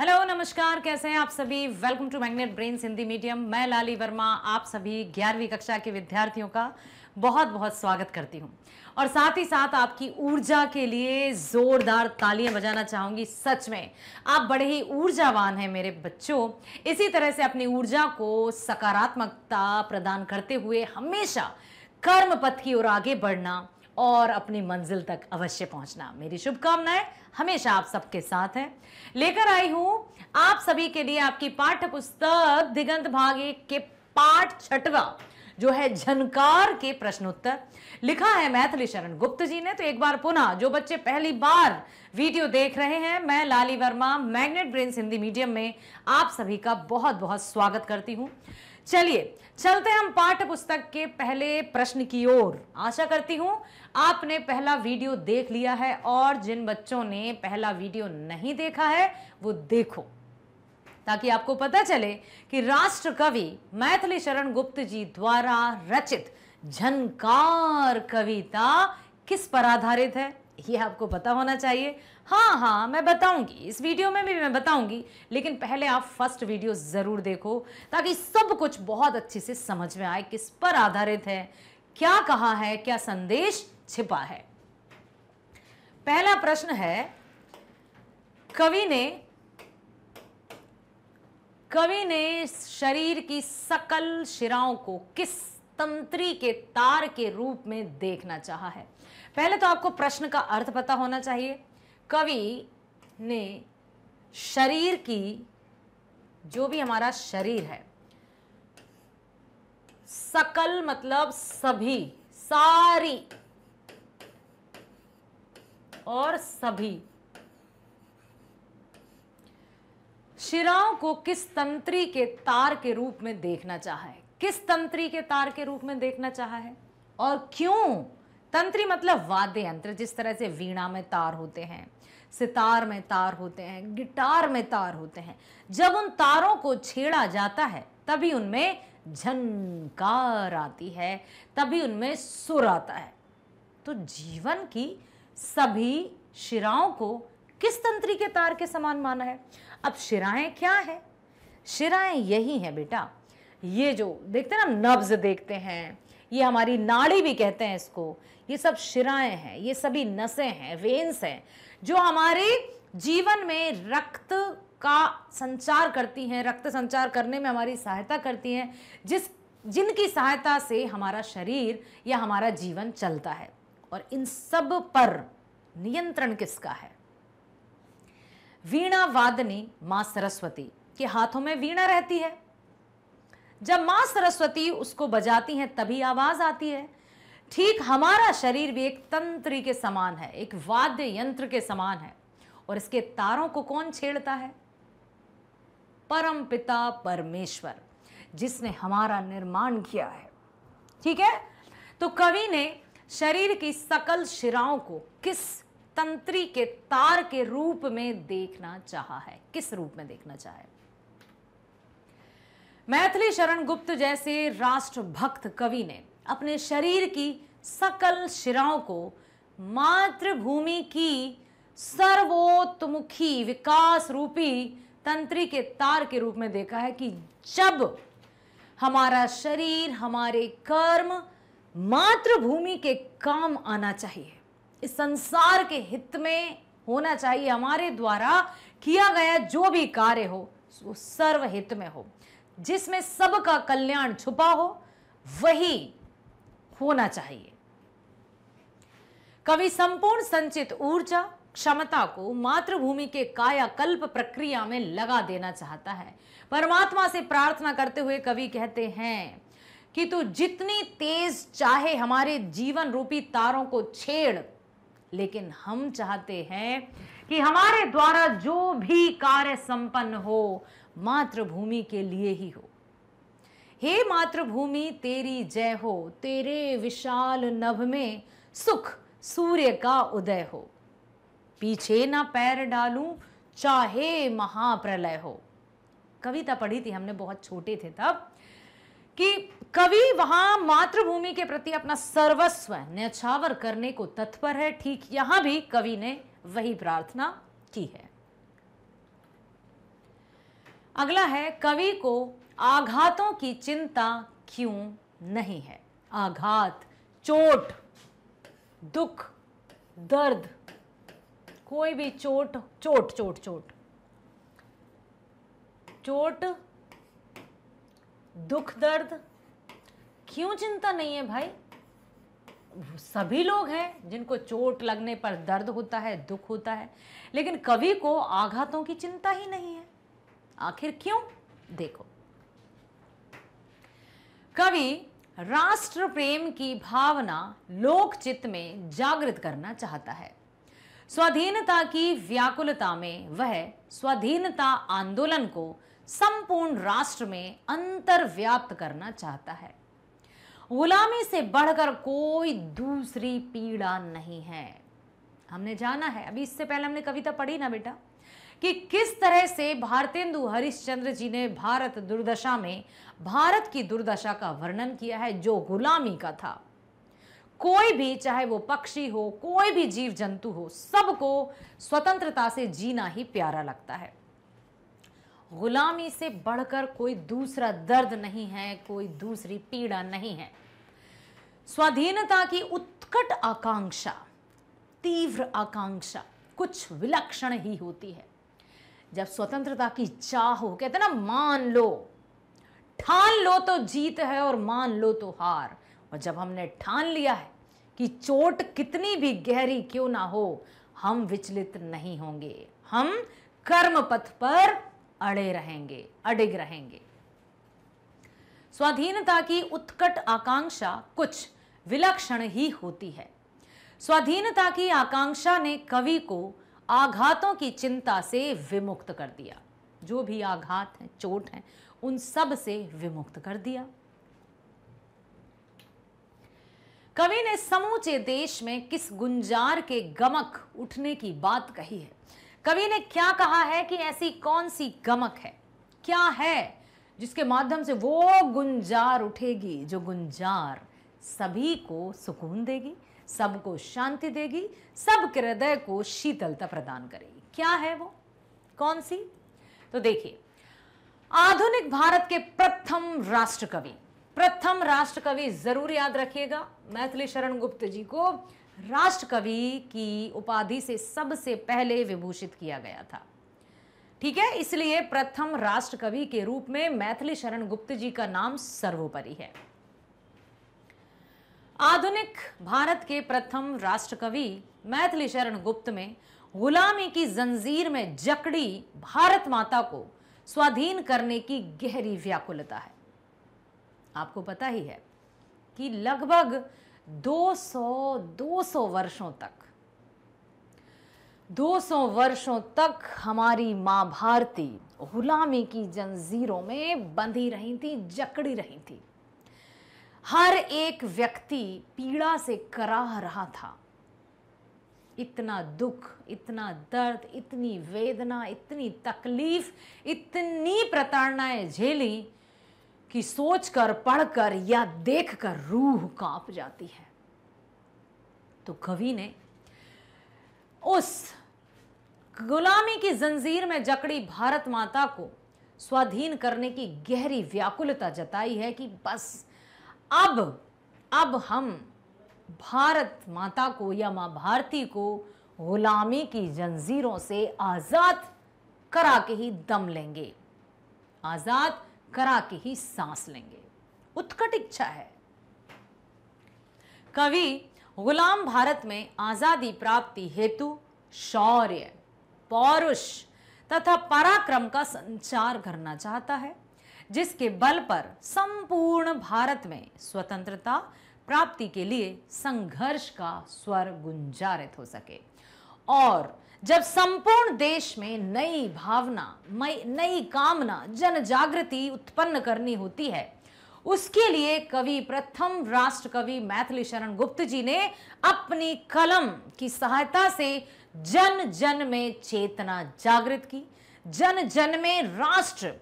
Hello नमस्कार कैसे हैं आप सभी welcome to Magnet Brain Hindi medium मैं लाली वर्मा आप सभी ग्यारहवीं कक्षा के विद्यार्थियों का बहुत बहुत स्वागत करती हूं और साथ ही साथ आपकी ऊर्जा के लिए ज़ोरदार तालियां बजाना चाहूँगी सच में आप बड़े ही ऊर्जावान हैं मेरे बच्चों इसी तरह से अपनी ऊर्जा को सकारात्मकता प्रदान करते हुए हमेशा कर्म पथ की ओर आगे बढ़ना और अपनी मंजिल तक अवश्य पहुंचना मेरी शुभकामनाएं हमेशा आप सबके साथ हैं लेकर आई हूं आप सभी के लिए आपकी पाठ्य पुस्तक दिगंत भागे के पाठ छठवा जो है झनकार के प्रश्नोत्तर लिखा है मैथिली शरण गुप्त जी ने तो एक बार पुनः जो बच्चे पहली बार वीडियो देख रहे हैं मैं Lali Verma Magnet Brain Hindi medium में आप सभी का बहुत बहुत स्वागत करती हूं चलिए चलते हम पाठ पुस्तक के पहले प्रश्न की ओर आशा करती हूं आपने पहला वीडियो देख लिया है और जिन बच्चों ने पहला वीडियो नहीं देखा है वो देखो ताकि आपको पता चले कि राष्ट्र कवि मैथिली शरण गुप्त जी द्वारा रचित झनकार कविता किस पर आधारित है यह आपको पता होना चाहिए हाँ हाँ मैं बताऊंगी इस वीडियो में भी मैं बताऊंगी लेकिन पहले आप फर्स्ट वीडियो ज़रूर देखो ताकि सब कुछ बहुत अच्छे से समझ में आए किस पर आधारित है क्या कहा है क्या संदेश छिपा है पहला प्रश्न है कवि ने कवि ने शरीर की सकल शिराओं को किस तंत्री के तार के रूप में देखना चाहा है पहले तो आपको प्रश्न का अर्थ पता होना चाहिए कवि ने शरीर की जो भी हमारा शरीर है सकल मतलब सभी सारी और सभी शिराओं को किस तंत्री के तार के रूप में देखना चाहा है किस तंत्री के तार के रूप में देखना चाहा है और क्यों तंत्री मतलब वाद्य यंत्र जिस तरह से वीणा में तार होते हैं सितार में तार होते हैं गिटार में तार होते हैं जब उन तारों को छेड़ा जाता है तभी उनमें झनकार आती है तभी उनमें सुर आता है तो जीवन की सभी शिराओं को किस तंत्री के तार के समान माना है अब शिराएं क्या है शिराएं यही हैं बेटा ये जो देखते हैं ना नब्ज देखते हैं ये हमारी नाड़ी भी कहते हैं इसको ये सब शिराएं हैं ये सभी नसें हैं वेन्स हैं जो हमारे जीवन में रक्त का संचार करती हैं रक्त संचार करने में हमारी सहायता करती हैं जिस जिनकी सहायता से हमारा शरीर या हमारा जीवन चलता है और इन सब पर नियंत्रण किसका है वीणा वादनी माँ सरस्वती के हाथों में वीणा रहती है जब माँ सरस्वती उसको बजाती हैं तभी आवाज़ आती है ठीक हमारा शरीर भी एक तंत्री के समान है एक वाद्य यंत्र के समान है और इसके तारों को कौन छेड़ता है परम पिता परमेश्वर जिसने हमारा निर्माण किया है ठीक है तो कवि ने शरीर की सकल शिराओं को किस तंत्री के तार के रूप में देखना चाहा है किस रूप में देखना चाहे मैथिली शरण गुप्त जैसे राष्ट्रभक्त कवि ने अपने शरीर की सकल शिराओं को मातृभूमि की सर्वोत्मुखी विकास रूपी तंत्री के तार के रूप में देखा है कि जब हमारा शरीर हमारे कर्म मातृभूमि के काम आना चाहिए इस संसार के हित में होना चाहिए हमारे द्वारा किया गया जो भी कार्य हो वो सर्वहित में हो जिसमें सबका कल्याण छुपा हो वही होना चाहिए कवि संपूर्ण संचित ऊर्जा क्षमता को मातृभूमि के कायाकल्प प्रक्रिया में लगा देना चाहता है परमात्मा से प्रार्थना करते हुए कवि कहते हैं कि तू जितनी तेज चाहे हमारे जीवन रूपी तारों को छेड़ लेकिन हम चाहते हैं कि हमारे द्वारा जो भी कार्य संपन्न हो मातृभूमि के लिए ही हो हे मातृभूमि तेरी जय हो तेरे विशाल नभ में सुख सूर्य का उदय हो पीछे ना पैर डालूं चाहे महाप्रलय हो कविता पढ़ी थी हमने बहुत छोटे थे तब कि कवि वहां मातृभूमि के प्रति अपना सर्वस्व न्यछावर करने को तत्पर है ठीक यहां भी कवि ने वही प्रार्थना की है अगला है कवि को आघातों की चिंता क्यों नहीं है आघात चोट दुख दर्द कोई भी चोट चोट चोट चोट चोट दुख दर्द क्यों चिंता नहीं है भाई सभी लोग हैं जिनको चोट लगने पर दर्द होता है दुख होता है लेकिन कवि को आघातों की चिंता ही नहीं है आखिर क्यों देखो कवि राष्ट्र प्रेम की भावना लोक चित्त में जागृत करना चाहता है स्वाधीनता की व्याकुलता में वह स्वाधीनता आंदोलन को संपूर्ण राष्ट्र में अंतर्व्याप्त करना चाहता है गुलामी से बढ़कर कोई दूसरी पीड़ा नहीं है हमने जाना है अभी इससे पहले हमने कविता पढ़ी ना बेटा कि किस तरह से भारतेंदु हरिश्चंद्र जी ने भारत दुर्दशा में भारत की दुर्दशा का वर्णन किया है जो गुलामी का था कोई भी चाहे वो पक्षी हो कोई भी जीव जंतु हो सबको स्वतंत्रता से जीना ही प्यारा लगता है गुलामी से बढ़कर कोई दूसरा दर्द नहीं है कोई दूसरी पीड़ा नहीं है स्वाधीनता की उत्कट आकांक्षा तीव्र आकांक्षा कुछ विलक्षण ही होती है जब स्वतंत्रता की चाह हो कहते ना मान लो ठान लो तो जीत है और मान लो तो हार और जब हमने ठान लिया है कि चोट कितनी भी गहरी क्यों ना हो हम विचलित नहीं होंगे हम कर्म पथ पर अड़े रहेंगे अडिग रहेंगे स्वाधीनता की उत्कट आकांक्षा कुछ विलक्षण ही होती है स्वाधीनता की आकांक्षा ने कवि को आघातों की चिंता से विमुक्त कर दिया जो भी आघात हैं चोट हैं उन सब से विमुक्त कर दिया कवि ने समूचे देश में किस गुंजार के गमक उठने की बात कही है कवि ने क्या कहा है कि ऐसी कौन सी गमक है क्या है जिसके माध्यम से वो गुंजार उठेगी जो गुंजार सभी को सुकून देगी सबको शांति देगी सब के हृदय को शीतलता प्रदान करेगी क्या है वो कौन सी तो देखिए आधुनिक भारत के प्रथम राष्ट्र कवि प्रथम राष्ट्र कवि जरूर याद रखिएगा मैथिली शरण गुप्त जी को राष्ट्र कवि की उपाधि से सबसे पहले विभूषित किया गया था ठीक है इसलिए प्रथम राष्ट्र कवि के रूप में मैथिली शरण गुप्त जी का नाम सर्वोपरि है आधुनिक भारत के प्रथम राष्ट्रकवि मैथिली शरण गुप्त में गुलामी की जंजीर में जकड़ी भारत माता को स्वाधीन करने की गहरी व्याकुलता है आपको पता ही है कि लगभग 200 200 वर्षों तक 200 वर्षों तक हमारी माँ भारती गुलामी की जंजीरों में बंधी रही थी जकड़ी रही थी हर एक व्यक्ति पीड़ा से कराह रहा था इतना दुख इतना दर्द इतनी वेदना इतनी तकलीफ इतनी प्रताड़नाएं झेली कि सोचकर पढ़कर या देखकर रूह कांप जाती है तो कवि ने उस गुलामी की जंजीर में जकड़ी भारत माता को स्वाधीन करने की गहरी व्याकुलता जताई है कि बस अब अब हम भारत माता को या माँ भारती को गुलामी की जंजीरों से आज़ाद करा के ही दम लेंगे आज़ाद करा के ही सांस लेंगे उत्कट इच्छा है कवि गुलाम भारत में आज़ादी प्राप्ति हेतु शौर्य पौरुष तथा पराक्रम का संचार करना चाहता है जिसके बल पर संपूर्ण भारत में स्वतंत्रता प्राप्ति के लिए संघर्ष का स्वर गुंजारित हो सके और जब संपूर्ण देश में नई भावना नई कामना जन जागृति उत्पन्न करनी होती है उसके लिए कवि प्रथम राष्ट्र कवि मैथिली शरण गुप्त जी ने अपनी कलम की सहायता से जन जन में चेतना जागृत की जन जन में राष्ट्र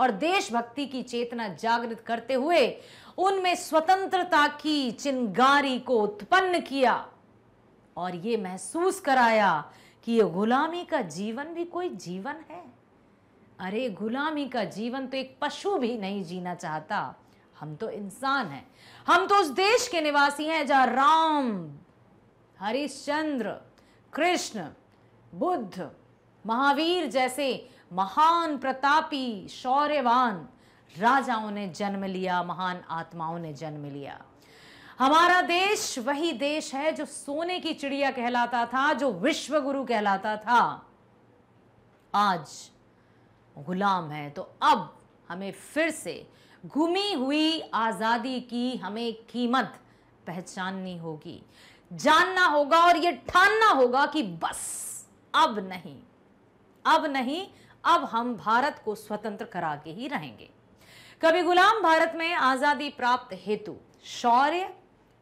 और देशभक्ति की चेतना जागृत करते हुए उनमें स्वतंत्रता की चिंगारी को उत्पन्न किया और ये महसूस कराया कि ये गुलामी का जीवन भी कोई जीवन है अरे गुलामी का जीवन तो एक पशु भी नहीं जीना चाहता हम तो इंसान हैं हम तो उस देश के निवासी हैं जहां राम हरिश्चंद्र कृष्ण बुद्ध महावीर जैसे महान प्रतापी शौर्यवान राजाओं ने जन्म लिया महान आत्माओं ने जन्म लिया हमारा देश वही देश है जो सोने की चिड़िया कहलाता था जो विश्व गुरु कहलाता था आज गुलाम है तो अब हमें फिर से घुमी हुई आज़ादी की हमें कीमत पहचाननी होगी जानना होगा और यह ठानना होगा कि बस अब नहीं अब नहीं अब हम भारत को स्वतंत्र करा के ही रहेंगे कभी गुलाम भारत में आज़ादी प्राप्त हेतु शौर्य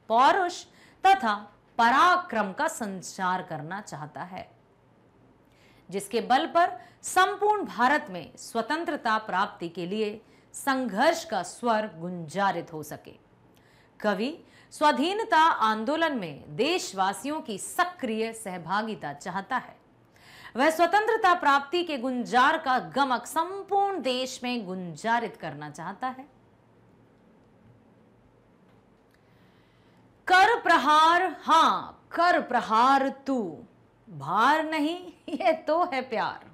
पौरुष तथा पराक्रम का संचार करना चाहता है जिसके बल पर संपूर्ण भारत में स्वतंत्रता प्राप्ति के लिए संघर्ष का स्वर गुंजारित हो सके कवि स्वाधीनता आंदोलन में देशवासियों की सक्रिय सहभागिता चाहता है वह स्वतंत्रता प्राप्ति के गुंजार का गमक संपूर्ण देश में गुंजारित करना चाहता है कर प्रहार हां कर प्रहार तू भार नहीं यह तो है प्यार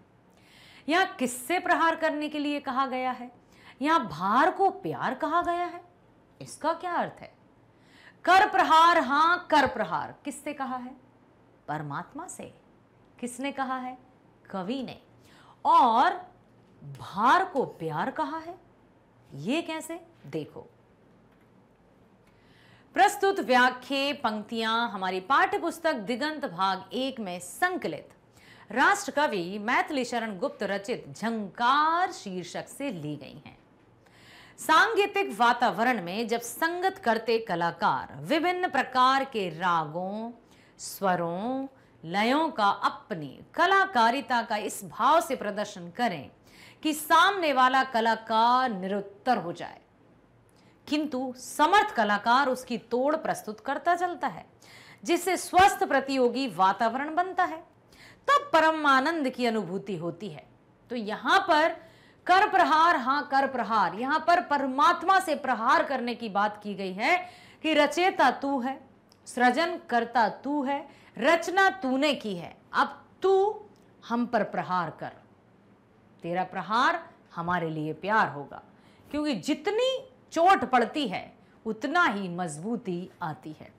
यहां किससे प्रहार करने के लिए कहा गया है यहां भार को प्यार कहा गया है इसका क्या अर्थ है कर प्रहार हां कर प्रहार किससे कहा है परमात्मा से किसने कहा है कवि ने और भार को प्यार कहा है ये कैसे देखो प्रस्तुत व्याख्य पंक्तियां हमारी पाठ्य पुस्तक दिगंत भाग एक में संकलित राष्ट्र कवि मैथिली शरण गुप्त रचित झंकार शीर्षक से ली गई हैं सांगीतिक वातावरण में जब संगत करते कलाकार विभिन्न प्रकार के रागों स्वरों लयों का अपनी कलाकारिता का इस भाव से प्रदर्शन करें कि सामने वाला कलाकार निरुत्तर हो जाए किंतु समर्थ कलाकार उसकी तोड़ प्रस्तुत करता चलता है जिससे स्वस्थ प्रतियोगी वातावरण बनता है तब परम आनंद की अनुभूति होती है तो यहां पर कर प्रहार हाँ कर प्रहार यहां पर परमात्मा से प्रहार करने की बात की गई है कि रचेता तू है सृजन करता तू है रचना तूने की है अब तू हम पर प्रहार कर तेरा प्रहार हमारे लिए प्यार होगा क्योंकि जितनी चोट पड़ती है उतना ही मजबूती आती है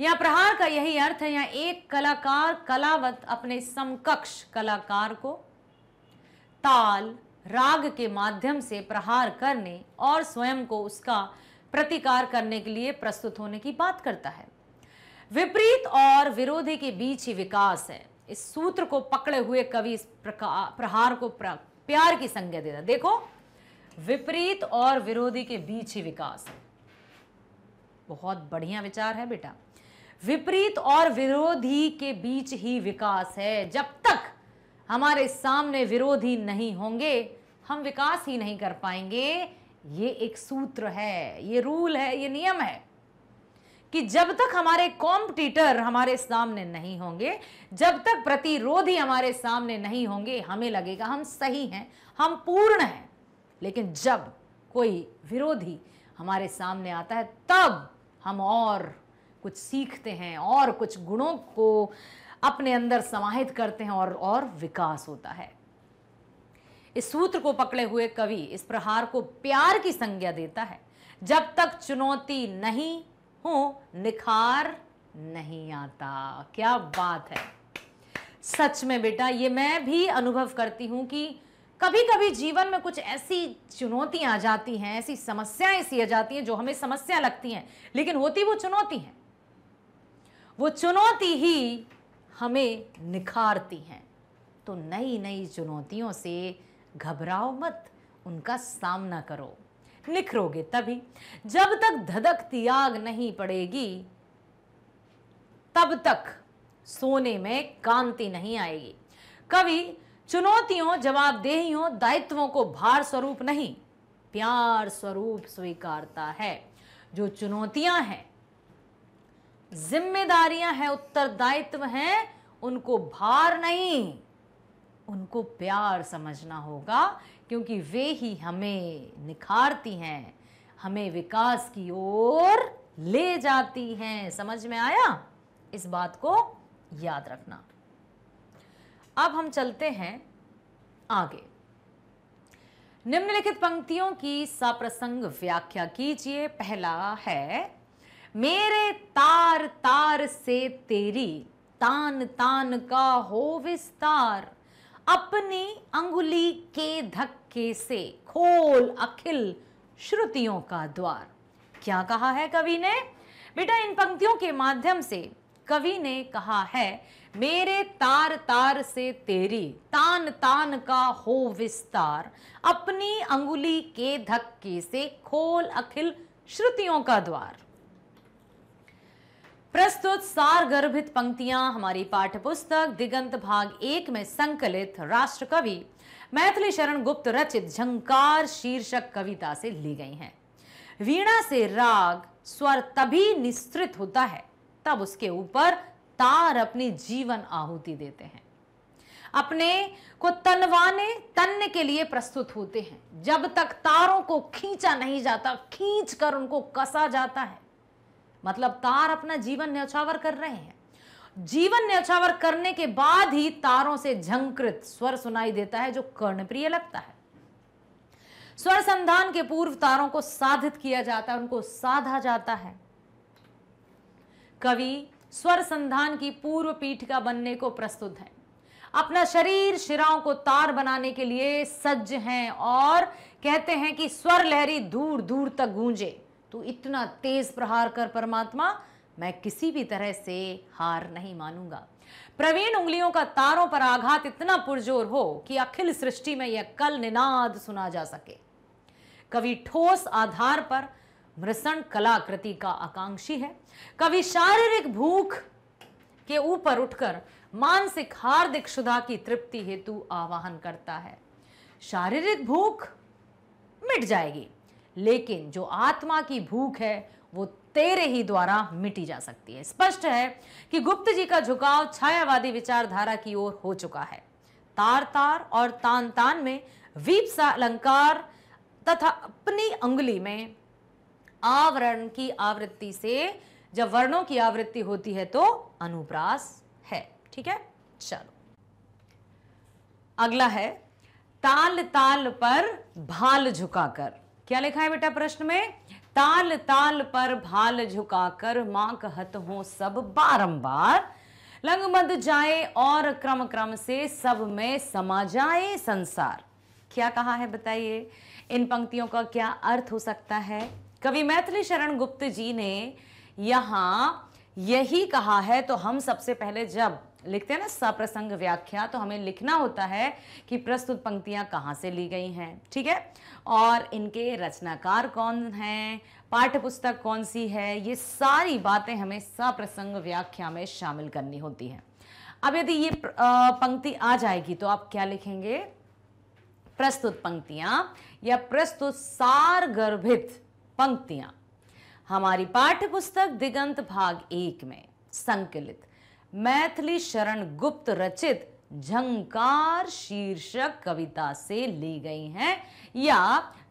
या प्रहार का यही अर्थ है या एक कलाकार कलावत अपने समकक्ष कलाकार को ताल राग के माध्यम से प्रहार करने और स्वयं को उसका प्रतिकार करने के लिए प्रस्तुत होने की बात करता है विपरीत और विरोधी के बीच ही विकास है इस सूत्र को पकड़े हुए कवि इस प्रहार को प्यार की संज्ञा देता देखो विपरीत और विरोधी के बीच ही विकास है बहुत बढ़िया विचार है बेटा विपरीत और विरोधी के बीच ही विकास है जब तक हमारे सामने विरोधी नहीं होंगे हम विकास ही नहीं कर पाएंगे ये एक सूत्र है ये रूल है ये नियम है कि जब तक हमारे कॉम्पिटिटर हमारे सामने नहीं होंगे जब तक प्रतिरोधी हमारे सामने नहीं होंगे हमें लगेगा हम सही हैं हम पूर्ण हैं लेकिन जब कोई विरोधी हमारे सामने आता है तब हम और कुछ सीखते हैं और कुछ गुणों को अपने अंदर समाहित करते हैं और और विकास होता है इस सूत्र को पकड़े हुए कवि इस प्रहार को प्यार की संज्ञा देता है जब तक चुनौती नहीं हो निखार नहीं आता क्या बात है सच में बेटा ये मैं भी अनुभव करती हूं कि कभी कभी जीवन में कुछ ऐसी चुनौतियां आ जाती हैं ऐसी समस्याएं ऐसी आ जाती हैं जो हमें समस्या लगती हैं लेकिन होती वो चुनौती हैं वो चुनौती ही हमें निखारती हैं तो नई नई चुनौतियों से घबराओ मत उनका सामना करो निखरोगे तभी जब तक धधकती आग नहीं पड़ेगी तब तक सोने में कांति नहीं आएगी कवि चुनौतियों जवाबदेहियों दायित्वों को भार स्वरूप नहीं प्यार स्वरूप स्वीकारता है जो चुनौतियां हैं जिम्मेदारियां हैं उत्तरदायित्व हैं उनको भार नहीं उनको प्यार समझना होगा क्योंकि वे ही हमें निखारती हैं हमें विकास की ओर ले जाती हैं समझ में आया इस बात को याद रखना अब हम चलते हैं आगे निम्नलिखित पंक्तियों की सप्रसंग व्याख्या कीजिए पहला है मेरे तार तार से तेरी तान तान का हो विस्तार अपनी अंगुली के धक्के से खोल अखिल श्रुतियों का द्वार क्या कहा है कवि ने बेटा इन पंक्तियों के माध्यम से कवि ने कहा है मेरे तार तार से तेरी तान तान का हो विस्तार अपनी अंगुली के धक्के से खोल अखिल श्रुतियों का द्वार प्रस्तुत सार गर्भित पंक्तियां हमारी पाठ्य पुस्तक दिगंत भाग एक में संकलित राष्ट्र कवि मैथिली शरण गुप्त रचित झंकार शीर्षक कविता से ली गई हैं वीणा से राग स्वर तभी निस्तृत होता है तब उसके ऊपर तार अपनी जीवन आहुति देते हैं अपने को तनवाने तन्न के लिए प्रस्तुत होते हैं जब तक तारों को खींचा नहीं जाता खींच कर उनको कसा जाता है मतलब तार अपना जीवन न्यौछावर कर रहे हैं जीवन न्यौछावर करने के बाद ही तारों से झंकृत स्वर सुनाई देता है जो कर्णप्रिय लगता है स्वर संधान के पूर्व तारों को साधित किया जाता है उनको साधा जाता है कवि स्वर संधान की पूर्व पीठ का बनने को प्रस्तुत है अपना शरीर शिराओं को तार बनाने के लिए सज्ज हैं और कहते हैं कि स्वर लहरी दूर दूर तक गूंजे तू इतना तेज प्रहार कर परमात्मा मैं किसी भी तरह से हार नहीं मानूंगा प्रवीण उंगलियों का तारों पर आघात इतना पुरजोर हो कि अखिल सृष्टि में यह कल निनाद सुना जा सके कवि ठोस आधार पर मृषण कलाकृति का आकांक्षी है कवि शारीरिक भूख के ऊपर उठकर मानसिक हार्दिक शुदा की तृप्ति हेतु आवाहन करता है शारीरिक भूख मिट जाएगी लेकिन जो आत्मा की भूख है वो तेरे ही द्वारा मिटी जा सकती है स्पष्ट है कि गुप्त जी का झुकाव छायावादी विचारधारा की ओर हो चुका है तार तार और तान तान में वीप अलंकार तथा अपनी उंगली में आवरण की आवृत्ति से जब वर्णों की आवृत्ति होती है तो अनुप्रास है ठीक है चलो अगला है ताल ताल पर भाल झुकाकर क्या लिखा है बेटा प्रश्न में ताल ताल पर भाल झुकाकर मां कहत हो सब बारंबार लंग मद जाए और क्रम क्रम से सब में समा जाए संसार क्या कहा है बताइए इन पंक्तियों का क्या अर्थ हो सकता है कवि मैथिली शरण गुप्त जी ने यहां यही कहा है तो हम सबसे पहले जब लिखते हैं ना सप्रसंग व्याख्या तो हमें लिखना होता है कि प्रस्तुत पंक्तियां कहाँ से ली गई हैं ठीक है और इनके रचनाकार कौन हैं पाठ्य पुस्तक कौन सी है ये सारी बातें हमें सप्रसंग व्याख्या में शामिल करनी होती है अब यदि ये पंक्ति आ जाएगी तो आप क्या लिखेंगे प्रस्तुत पंक्तियां या प्रस्तुत सार गर्भित पंक्तियां हमारी पाठ्य पुस्तक दिगंत भाग एक में संकलित मैथिली शरण गुप्त रचित झंकार शीर्षक कविता से ली गई हैं या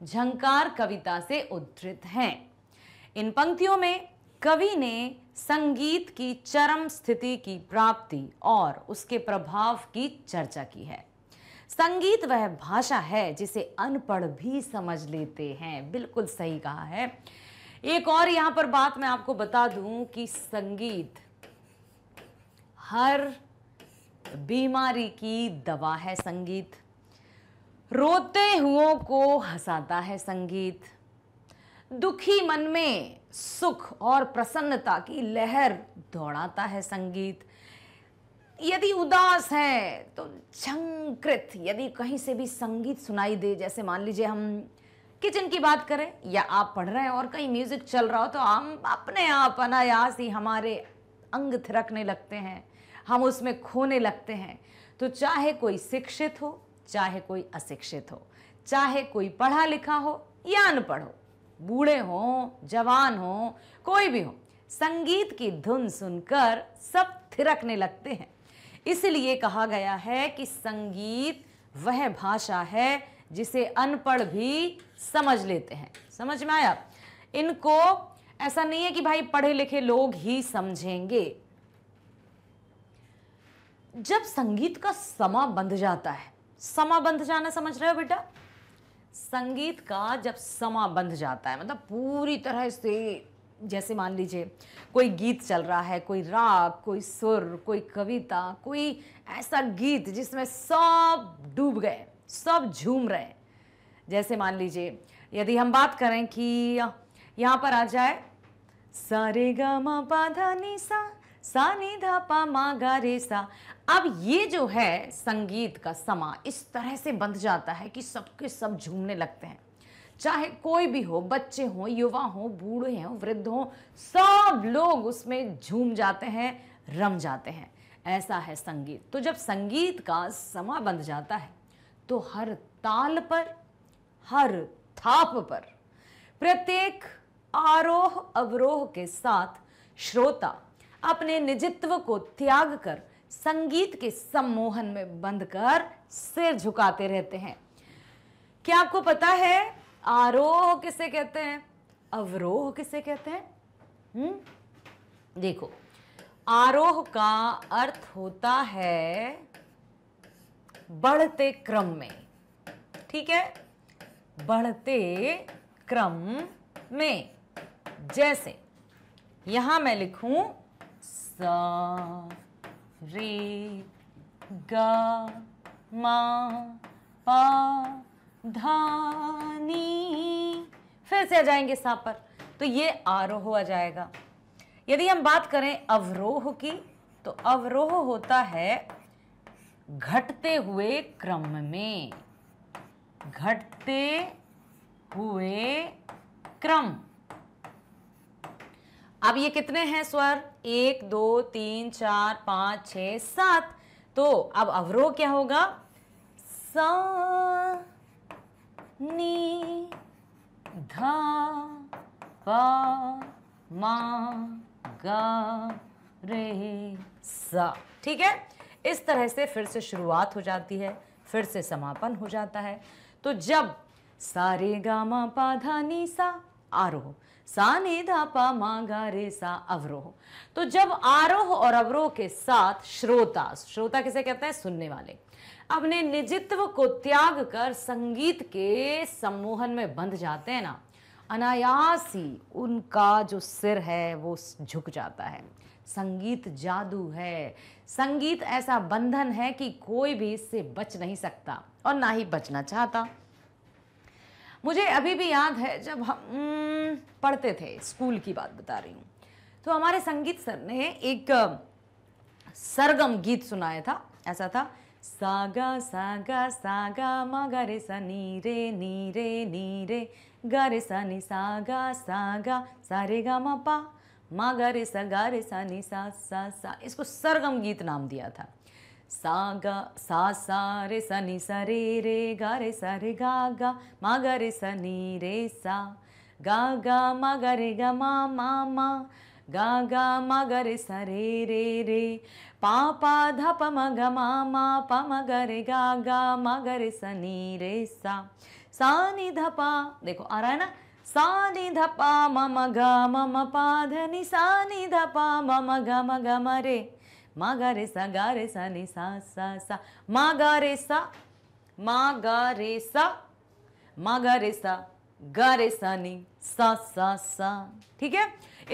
झंकार कविता से उद्धृत हैं इन पंक्तियों में कवि ने संगीत की चरम स्थिति की प्राप्ति और उसके प्रभाव की चर्चा की है संगीत वह भाषा है जिसे अनपढ़ भी समझ लेते हैं बिल्कुल सही कहा है एक और यहाँ पर बात मैं आपको बता दूं कि संगीत हर बीमारी की दवा है संगीत रोते हुओं को हंसाता है संगीत दुखी मन में सुख और प्रसन्नता की लहर दौड़ाता है संगीत यदि उदास है तो झंकृत यदि कहीं से भी संगीत सुनाई दे जैसे मान लीजिए हम किचन की बात करें या आप पढ़ रहे हैं और कहीं म्यूज़िक चल रहा हो तो हम अपने आप अनायास ही हमारे अंग थिरकने लगते हैं हम उसमें खोने लगते हैं तो चाहे कोई शिक्षित हो चाहे कोई अशिक्षित हो चाहे कोई पढ़ा लिखा हो या अनपढ़ हो बूढ़े हों जवान हो कोई भी हो संगीत की धुन सुनकर सब थिरकने लगते हैं इसलिए कहा गया है कि संगीत वह भाषा है जिसे अनपढ़ भी समझ लेते हैं समझ में आया इनको ऐसा नहीं है कि भाई पढ़े लिखे लोग ही समझेंगे जब संगीत का समा बंध जाता है समा बंध जाना समझ रहे हो बेटा संगीत का जब समा बंध जाता है मतलब पूरी तरह से जैसे मान लीजिए कोई गीत चल रहा है कोई राग कोई सुर कोई कविता कोई ऐसा गीत जिसमें सब डूब गए सब झूम रहे जैसे मान लीजिए यदि हम बात करें कि यहाँ पर आ जाए सारे गा धा नी सा सा नी धा पा मा गा रे सा अब ये जो है संगीत का समा इस तरह से बंध जाता है कि सबके सब झूमने लगते हैं चाहे कोई भी हो बच्चे हो युवा हो बूढ़े हो वृद्ध हो सब लोग उसमें झूम जाते हैं रम जाते हैं ऐसा है संगीत तो जब संगीत का समा बंध जाता है तो हर ताल पर हर थाप पर प्रत्येक आरोह अवरोह के साथ श्रोता अपने निजित्व को त्याग कर संगीत के सम्मोहन में बंध कर सिर झुकाते रहते हैं क्या आपको पता है आरोह किसे कहते हैं अवरोह किसे कहते हैं हम्म देखो आरोह का अर्थ होता है बढ़ते क्रम में ठीक है बढ़ते क्रम में जैसे यहां मैं लिखूं सा रे गा मा पा धा फिर से आ जाएंगे सा पर तो ये आरोह आ जाएगा यदि हम बात करें अवरोह की तो अवरोह होता है घटते हुए क्रम में घटते हुए क्रम अब ये कितने हैं स्वर एक दो तीन चार पाँच छ सात तो अब अवरोह क्या होगा सा नी धा पा मा गा रे सा ठीक है इस तरह से फिर से शुरुआत हो जाती है फिर से समापन हो जाता है तो जब सारे गामा पाधा नी सा आरोह सा ने धा पा मांगा रे सा अवरोह तो जब आरोह और अवरोह के साथ श्रोता श्रोता किसे कहते हैं सुनने वाले अपने निजित्व को त्याग कर संगीत के सम्मोहन में बंध जाते हैं ना अनायास ही उनका जो सिर है वो झुक जाता है संगीत जादू है संगीत ऐसा बंधन है कि कोई भी इससे बच नहीं सकता और ना ही बचना चाहता मुझे अभी भी याद है जब हम हम्म, पढ़ते थे स्कूल की बात बता रही हूँ तो हमारे संगीत सर ने एक सरगम गीत सुनाया था ऐसा था सागा सागा सागा मा गे सा नी रे नी रे नी रे सा नी सागा सागा सा रे गा मा पा मा गे रे सा गा रे सा नी सा सा सा इसको सरगम गीत नाम दिया था सा ग सा रे सनी सरे रे गा रे गा गा मा सनी रे सा गा गा मा गा मा मा मा गा गा मा सरे रे रे रे पा पा ध प म ग मा मा प म गा गा मा सनी रे सा सा नि ध प देखो आ रहा है ना सा नि ध प म म ग म म पा ध नि सा नि ध पा म म ग म ग म रे मा गा रे सा गा रे सा नी सा सा सा मा गा रे सा मा गा रे सा मा गा रे सा गा रे सा नी सा सा सा ठीक है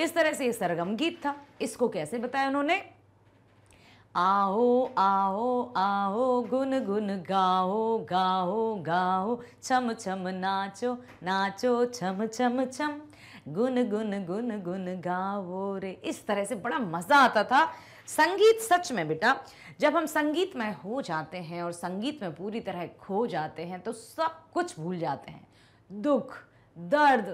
इस तरह से ये सरगम गीत था इसको कैसे बताया उन्होंने आओ आओ आओ गुन गुन गाओ गाओ गाओ छम छम नाचो नाचो छम छम छम गुन गुन गुन गुन गाओ रे इस तरह से बड़ा मज़ा आता था संगीत सच में बेटा जब हम संगीत में हो जाते हैं और संगीत में पूरी तरह खो जाते हैं तो सब कुछ भूल जाते हैं दुख दर्द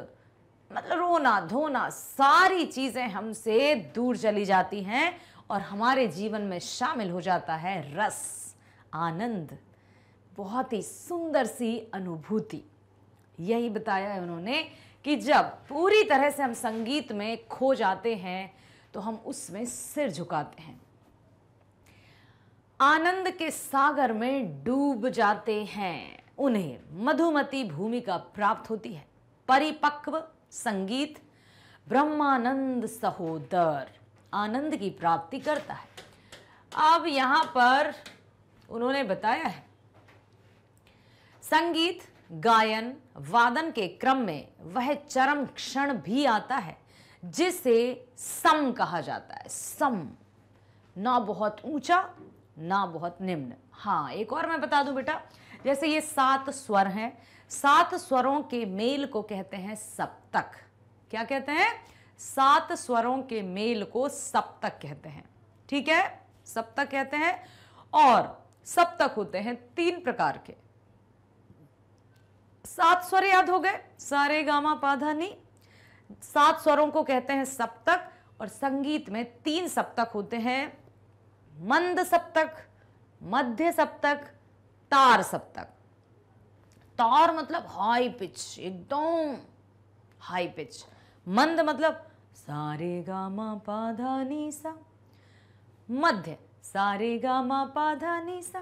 मतलब रोना धोना सारी चीज़ें हमसे दूर चली जाती हैं और हमारे जीवन में शामिल हो जाता है रस आनंद बहुत ही सुंदर सी अनुभूति यही बताया है उन्होंने कि जब पूरी तरह से हम संगीत में खो जाते हैं तो हम उसमें सिर झुकाते हैं आनंद के सागर में डूब जाते हैं उन्हें मधुमती भूमिका प्राप्त होती है परिपक्व संगीत ब्रह्मानंद सहोदर आनंद की प्राप्ति करता है अब यहां पर उन्होंने बताया है संगीत गायन वादन के क्रम में वह चरम क्षण भी आता है जिसे सम कहा जाता है सम ना बहुत ऊंचा ना बहुत निम्न हाँ एक और मैं बता दूं बेटा जैसे ये सात स्वर हैं सात स्वरों के मेल को कहते हैं सप्तक क्या कहते हैं सात स्वरों के मेल को सप्तक कहते हैं ठीक है सप्तक कहते हैं और सप्तक होते हैं तीन प्रकार के सात स्वर याद हो गए सारे गामा पाधा नी सात स्वरों को कहते हैं सप्तक और संगीत में तीन सप्तक होते हैं मंद सप्तक मध्य सप्तक तार सप्तक तार मतलब हाई पिच एकदम हाई पिच मंद मतलब सारे गामा पाधा नी सा मध्य सारे गामा पाधा नी सा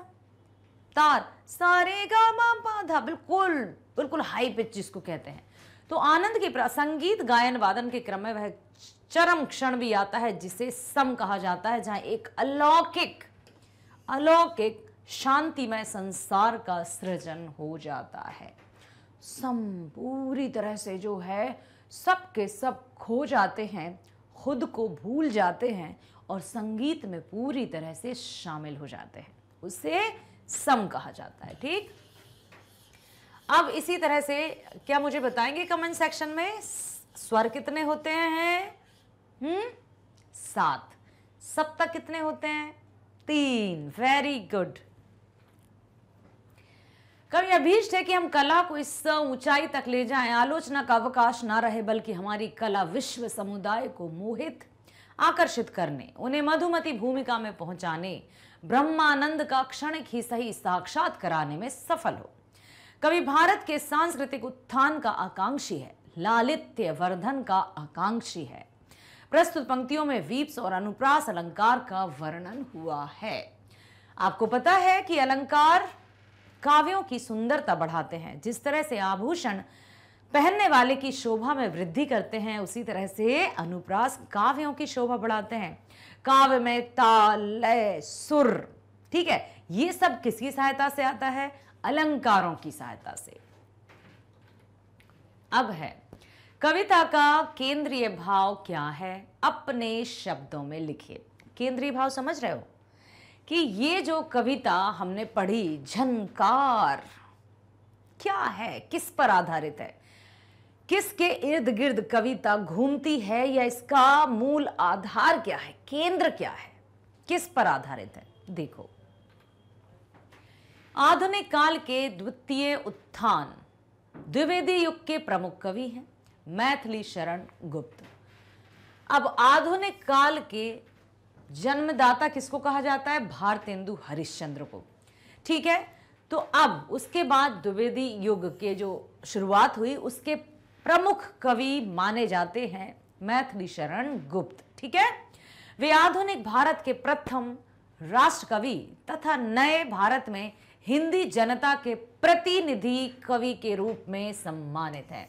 तार सारे गामा पाधा बिल्कुल बिल्कुल हाई पिच जिसको कहते हैं तो आनंद के संगीत गायन वादन के क्रम में वह चरम क्षण भी आता है जिसे सम कहा जाता है जहां एक अलौकिक अलौकिक शांतिमय संसार का सृजन हो जाता है सम पूरी तरह से जो है सब के सब खो जाते हैं खुद को भूल जाते हैं और संगीत में पूरी तरह से शामिल हो जाते हैं उसे सम कहा जाता है ठीक अब इसी तरह से क्या मुझे बताएंगे कमेंट सेक्शन में स्वर कितने होते हैं हम्म सात सप्तक कितने होते हैं तीन वेरी गुड कभी अभीष्ट है कि हम कला को इस ऊंचाई तक ले जाएं आलोचना का अवकाश ना रहे बल्कि हमारी कला विश्व समुदाय को मोहित आकर्षित करने उन्हें मधुमती भूमिका में पहुंचाने ब्रह्मानंद का क्षणिक ही सही साक्षात कराने में सफल हो कवि भारत के सांस्कृतिक उत्थान का आकांक्षी है लालित्य वर्धन का आकांक्षी है प्रस्तुत पंक्तियों में वीप्स और अनुप्रास अलंकार का वर्णन हुआ है आपको पता है कि अलंकार काव्यों की सुंदरता बढ़ाते हैं जिस तरह से आभूषण पहनने वाले की शोभा में वृद्धि करते हैं उसी तरह से अनुप्रास काव्यों की शोभा बढ़ाते हैं काव्य में ताल लय सुर ठीक है ये सब किसकी सहायता से आता है अलंकारों की सहायता से अब है कविता का केंद्रीय भाव क्या है अपने शब्दों में लिखिए केंद्रीय भाव समझ रहे हो कि ये जो कविता हमने पढ़ी झनकार क्या है किस पर आधारित है किसके इर्द गिर्द कविता घूमती है या इसका मूल आधार क्या है केंद्र क्या है किस पर आधारित है देखो आधुनिक काल के द्वितीय उत्थान द्विवेदी युग के प्रमुख कवि हैं मैथिली शरण गुप्त अब आधुनिक काल के जन्मदाता किसको कहा जाता है भारतेंदु हरिश्चंद्र को ठीक है तो अब उसके बाद द्विवेदी युग के जो शुरुआत हुई उसके प्रमुख कवि माने जाते हैं मैथिली शरण गुप्त ठीक है वे आधुनिक भारत के प्रथम राष्ट्र कवि तथा नए भारत में हिंदी जनता के प्रतिनिधि कवि के रूप में सम्मानित हैं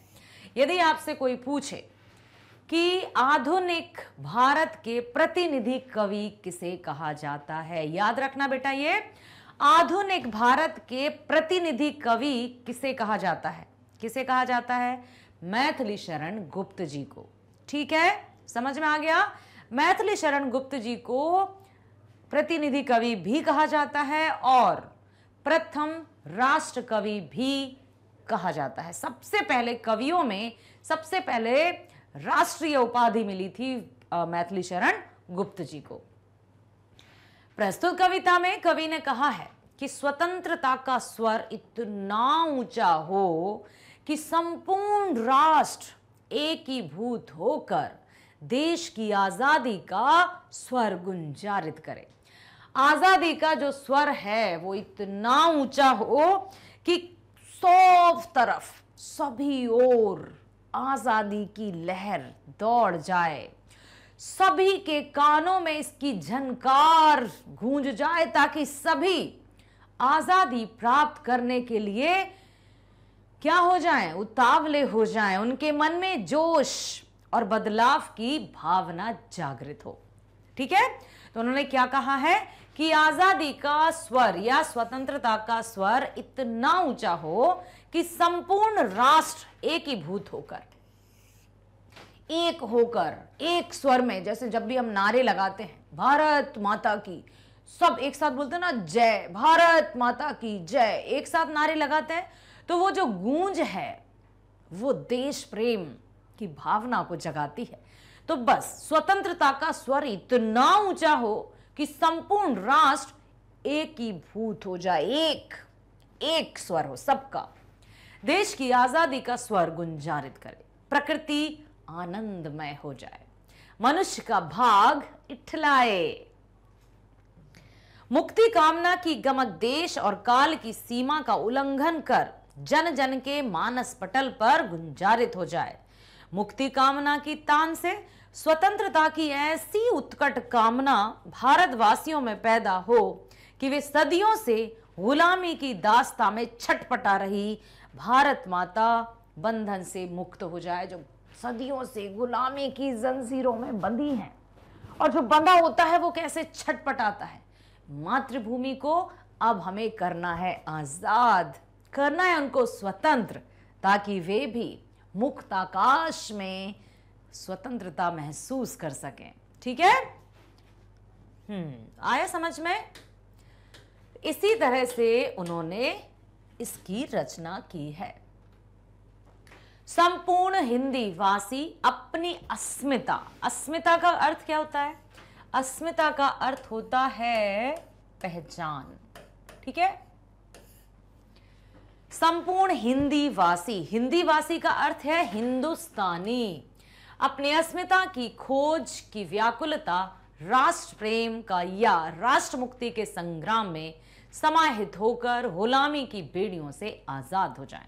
यदि आपसे कोई पूछे कि आधुनिक भारत के प्रतिनिधि कवि किसे कहा जाता है याद रखना बेटा ये आधुनिक भारत के प्रतिनिधि कवि किसे कहा जाता है किसे कहा जाता है मैथिली शरण गुप्त जी को ठीक है समझ में आ गया मैथिली शरण गुप्त जी को प्रतिनिधि कवि भी कहा जाता है और प्रथम राष्ट्र कवि भी कहा जाता है सबसे पहले कवियों में सबसे पहले राष्ट्रीय उपाधि मिली थी मैथिली शरण गुप्त जी को प्रस्तुत कविता में कवि ने कहा है कि स्वतंत्रता का स्वर इतना ऊंचा हो कि संपूर्ण राष्ट्र एक ही भूत होकर देश की आजादी का स्वर गुंजारित करे आज़ादी का जो स्वर है वो इतना ऊंचा हो कि सौ तरफ सभी ओर आज़ादी की लहर दौड़ जाए सभी के कानों में इसकी झनकार गूंज जाए ताकि सभी आज़ादी प्राप्त करने के लिए क्या हो जाए उतावले हो जाए उनके मन में जोश और बदलाव की भावना जागृत हो ठीक है तो उन्होंने क्या कहा है कि आजादी का स्वर या स्वतंत्रता का स्वर इतना ऊंचा हो कि संपूर्ण राष्ट्र एक ही भूत होकर एक होकर एक स्वर में जैसे जब भी हम नारे लगाते हैं भारत माता की सब एक साथ बोलते हैं ना जय भारत माता की जय एक साथ नारे लगाते हैं तो वो जो गूंज है वो देश प्रेम की भावना को जगाती है तो बस स्वतंत्रता का स्वर इतना ऊंचा हो कि संपूर्ण राष्ट्र एक ही भूत हो जाए एक एक स्वर हो सबका देश की आजादी का स्वर गुंजारित करे प्रकृति आनंदमय हो जाए मनुष्य का भाग इठलाए मुक्ति कामना की गमक देश और काल की सीमा का उल्लंघन कर जन जन के मानस पटल पर गुंजारित हो जाए मुक्ति कामना की तान से स्वतंत्रता की ऐसी उत्कट कामना भारतवासियों में पैदा हो कि वे सदियों से गुलामी की दास्ता में छटपटा रही भारत माता बंधन से मुक्त हो जाए जो सदियों से गुलामी की जंजीरों में बंधी हैं और जो बंधा होता है वो कैसे छटपटाता है मातृभूमि को अब हमें करना है आज़ाद करना है उनको स्वतंत्र ताकि वे भी मुक्त आकाश में स्वतंत्रता महसूस कर सकें ठीक है हम्म आया समझ में इसी तरह से उन्होंने इसकी रचना की है संपूर्ण हिंदी वासी अपनी अस्मिता अस्मिता का अर्थ क्या होता है अस्मिता का अर्थ होता है पहचान ठीक है संपूर्ण हिंदी वासी हिंदी वासी का अर्थ है हिंदुस्तानी अपने अस्मिता की खोज की व्याकुलता राष्ट्र प्रेम का या राष्ट्र मुक्ति के संग्राम में समाहित होकर गुलामी की बेड़ियों से आजाद हो जाएं।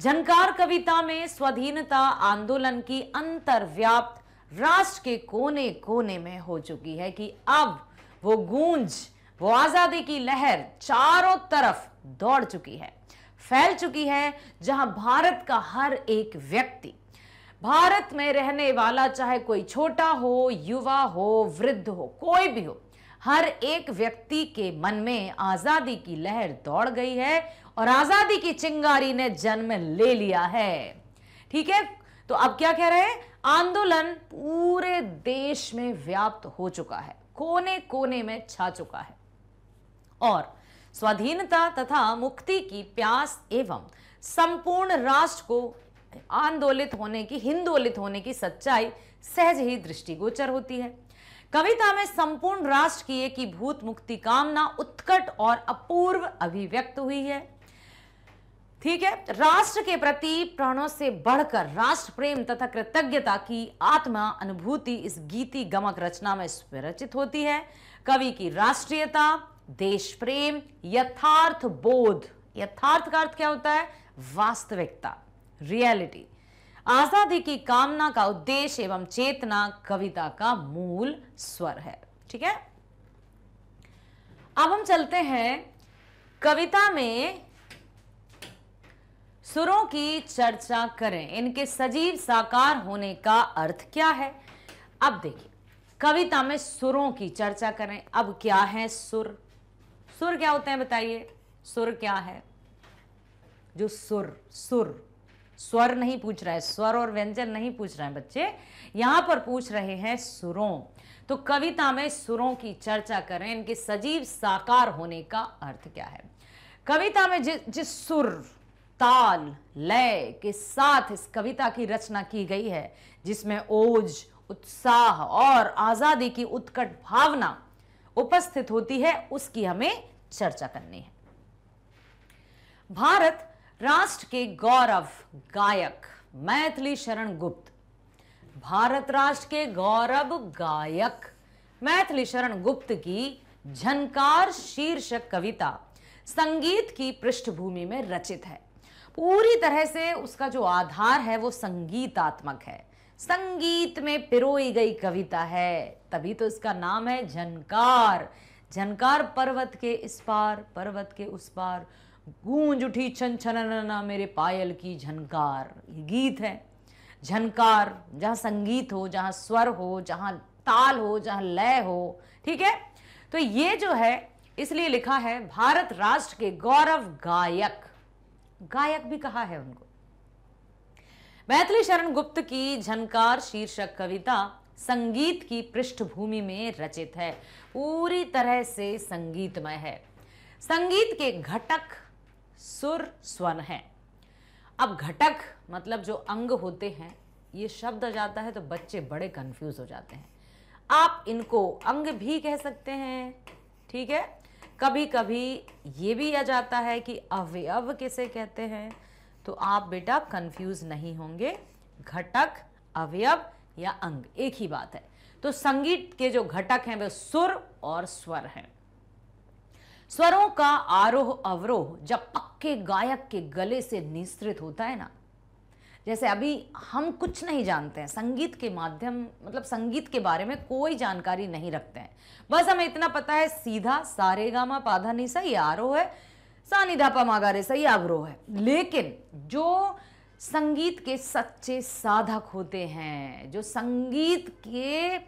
झनकार कविता में स्वाधीनता आंदोलन की अंतर्व्याप्त राष्ट्र के कोने कोने में हो चुकी है कि अब वो गूंज वो आजादी की लहर चारों तरफ दौड़ चुकी है फैल चुकी है जहां भारत का हर एक व्यक्ति भारत में रहने वाला चाहे कोई छोटा हो युवा हो वृद्ध हो कोई भी हो हर एक व्यक्ति के मन में आजादी की लहर दौड़ गई है और आजादी की चिंगारी ने जन्म ले लिया है ठीक है तो अब क्या कह रहे हैं आंदोलन पूरे देश में व्याप्त हो चुका है कोने कोने में छा चुका है और स्वाधीनता तथा मुक्ति की प्यास एवं संपूर्ण राष्ट्र को आंदोलित होने की हिंदोलित होने की सच्चाई सहज ही दृष्टिगोचर होती है कविता में संपूर्ण राष्ट्र की एक ही भूत मुक्ति कामना उत्कट और अपूर्व अभिव्यक्त हुई है ठीक है राष्ट्र के प्रति प्राणों से बढ़कर राष्ट्र प्रेम तथा कृतज्ञता की आत्मा अनुभूति इस गीति गमक रचना में स्वरचित होती है कवि की राष्ट्रीयता देश प्रेम यथार्थ बोध यथार्थ का अर्थ क्या होता है वास्तविकता रियलिटी आजादी की कामना का उद्देश्य एवं चेतना कविता का मूल स्वर है ठीक है अब हम चलते हैं कविता में सुरों की चर्चा करें इनके सजीव साकार होने का अर्थ क्या है अब देखिए कविता में सुरों की चर्चा करें अब क्या है सुर सुर क्या होते हैं बताइए सुर क्या है जो सुर सुर स्वर नहीं पूछ रहा है स्वर और व्यंजन नहीं पूछ रहे हैं बच्चे यहाँ पर पूछ रहे हैं सुरों तो कविता में सुरों की चर्चा करें इनके सजीव साकार होने का अर्थ क्या है कविता में जिस जिस सुर ताल लय के साथ इस कविता की रचना की गई है जिसमें ओज उत्साह और आज़ादी की उत्कट भावना उपस्थित होती है उसकी हमें चर्चा करनी है भारत राष्ट्र के गौरव गायक मैथिली शरण गुप्त भारत राष्ट्र के गौरव गायक मैथिली शरण गुप्त की झनकार शीर्षक कविता संगीत की पृष्ठभूमि में रचित है पूरी तरह से उसका जो आधार है वो संगीतात्मक है संगीत में पिरोई गई कविता है तभी तो इसका नाम है झनकार झनकार पर्वत के इस पार पर्वत के उस पार गूंज उठी छन छनना मेरे पायल की झनकार ये गीत है झनकार जहाँ संगीत हो जहाँ स्वर हो जहाँ ताल हो जहाँ लय हो ठीक है तो ये जो है इसलिए लिखा है भारत राष्ट्र के गौरव गायक गायक भी कहा है उनको मैथिली शरण गुप्त की झनकार शीर्षक कविता संगीत की पृष्ठभूमि में रचित है पूरी तरह से संगीतमय है संगीत के घटक सुर स्वन है अब घटक मतलब जो अंग होते हैं ये शब्द आ जाता है तो बच्चे बड़े कंफ्यूज हो जाते हैं आप इनको अंग भी कह सकते हैं ठीक है कभी कभी ये भी आ जाता है कि अवयव किसे कहते हैं तो आप बेटा कंफ्यूज नहीं होंगे घटक अवयव या अंग एक ही बात है तो संगीत के जो घटक हैं वे सुर और स्वर हैं स्वरों का आरोह अवरोह जब पक्के गायक के गले से निस्तृत होता है ना जैसे अभी हम कुछ नहीं जानते हैं संगीत के माध्यम मतलब संगीत के बारे में कोई जानकारी नहीं रखते हैं बस हमें इतना पता है सीधा सारे गामा पाधा निशा ये आरोह है सा निधा सा रे सही है लेकिन जो संगीत के सच्चे साधक होते हैं जो संगीत के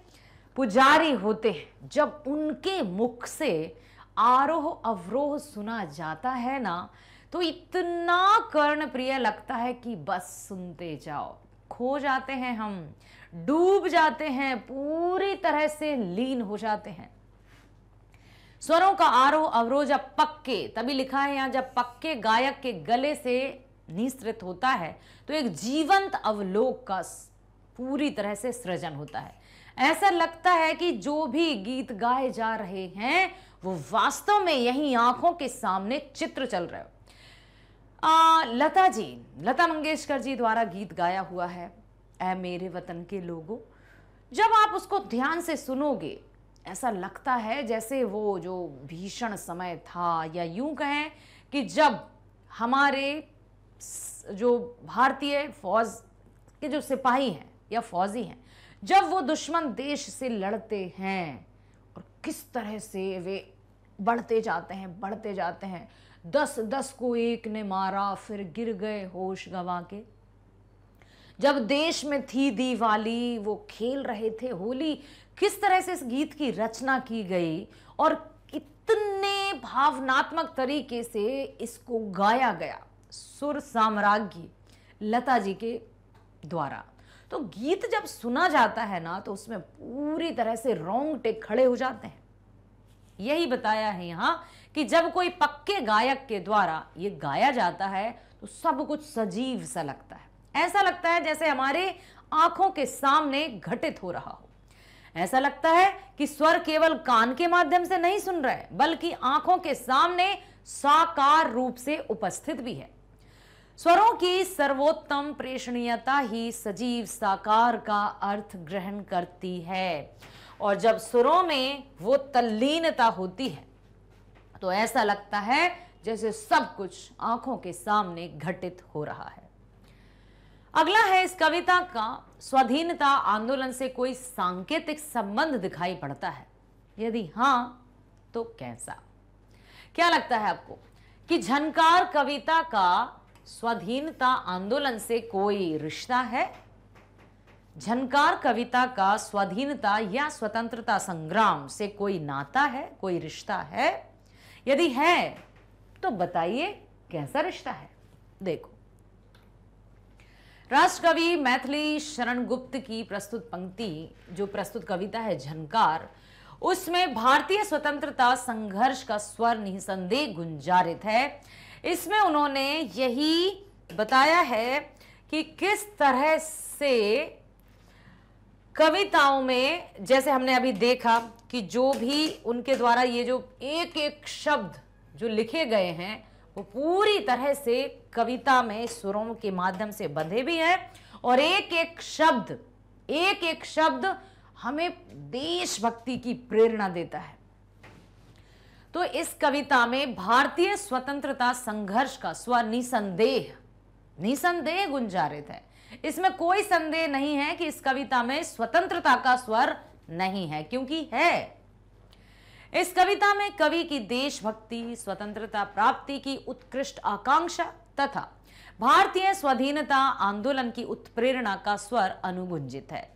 पुजारी होते हैं जब उनके मुख से आरोह अवरोह सुना जाता है ना तो इतना कर्ण प्रिय लगता है कि बस सुनते जाओ खो जाते हैं हम डूब जाते हैं पूरी तरह से लीन हो जाते हैं स्वरों का आरोह अवरोह जब पक्के तभी लिखा है यहां जब पक्के गायक के गले से निस्तृत होता है तो एक जीवंत अवलोक का पूरी तरह से सृजन होता है ऐसा लगता है कि जो भी गीत गाए जा रहे हैं वो वास्तव में यही आंखों के सामने चित्र चल रहे हो लता जी लता मंगेशकर जी द्वारा गीत गाया हुआ है ए मेरे वतन के लोगों जब आप उसको ध्यान से सुनोगे ऐसा लगता है जैसे वो जो भीषण समय था या यूं कहें कि जब हमारे जो भारतीय फौज के जो सिपाही हैं या फौजी हैं जब वो दुश्मन देश से लड़ते हैं किस तरह से वे बढ़ते जाते हैं बढ़ते जाते हैं दस दस को एक ने मारा फिर गिर गए होश गंवा के जब देश में थी दीवाली वो खेल रहे थे होली किस तरह से इस गीत की रचना की गई और कितने भावनात्मक तरीके से इसको गाया गया सुर साम्राज्ञी लता जी के द्वारा तो गीत जब सुना जाता है ना तो उसमें पूरी तरह से रोंगटे खड़े हो जाते हैं यही बताया है यहां कि जब कोई पक्के गायक के द्वारा ये गाया जाता है तो सब कुछ सजीव सा लगता है ऐसा लगता है जैसे हमारे आंखों के सामने घटित हो रहा हो ऐसा लगता है कि स्वर केवल कान के माध्यम से नहीं सुन रहे बल्कि आंखों के सामने साकार रूप से उपस्थित भी है स्वरों की सर्वोत्तम प्रेषणीयता ही सजीव साकार का अर्थ ग्रहण करती है और जब स्वरों में वो तल्लीनता होती है तो ऐसा लगता है जैसे सब कुछ आंखों के सामने घटित हो रहा है अगला है इस कविता का स्वाधीनता आंदोलन से कोई सांकेतिक संबंध दिखाई पड़ता है यदि हां तो कैसा क्या लगता है आपको कि झनकार कविता का स्वाधीनता आंदोलन से कोई रिश्ता है झनकार कविता का स्वाधीनता या स्वतंत्रता संग्राम से कोई नाता है कोई रिश्ता है यदि है तो बताइए कैसा रिश्ता है देखो राष्ट्रकवि मैथिली शरण गुप्त की प्रस्तुत पंक्ति जो प्रस्तुत कविता है झनकार उसमें भारतीय स्वतंत्रता संघर्ष का स्वर निसंदेह गुंजारित है इसमें उन्होंने यही बताया है कि किस तरह से कविताओं में जैसे हमने अभी देखा कि जो भी उनके द्वारा ये जो एक एक शब्द जो लिखे गए हैं वो पूरी तरह से कविता में सुरों के माध्यम से बंधे भी हैं और एक एक शब्द एक एक शब्द हमें देशभक्ति की प्रेरणा देता है तो इस कविता में भारतीय स्वतंत्रता संघर्ष का स्व निसंदेह निसंदेह गुंजारित है इसमें कोई संदेह नहीं है कि इस कविता में स्वतंत्रता का स्वर नहीं है क्योंकि है इस कविता में कवि की देशभक्ति स्वतंत्रता प्राप्ति की उत्कृष्ट आकांक्षा तथा भारतीय स्वाधीनता आंदोलन की उत्प्रेरणा का स्वर अनुगुंजित है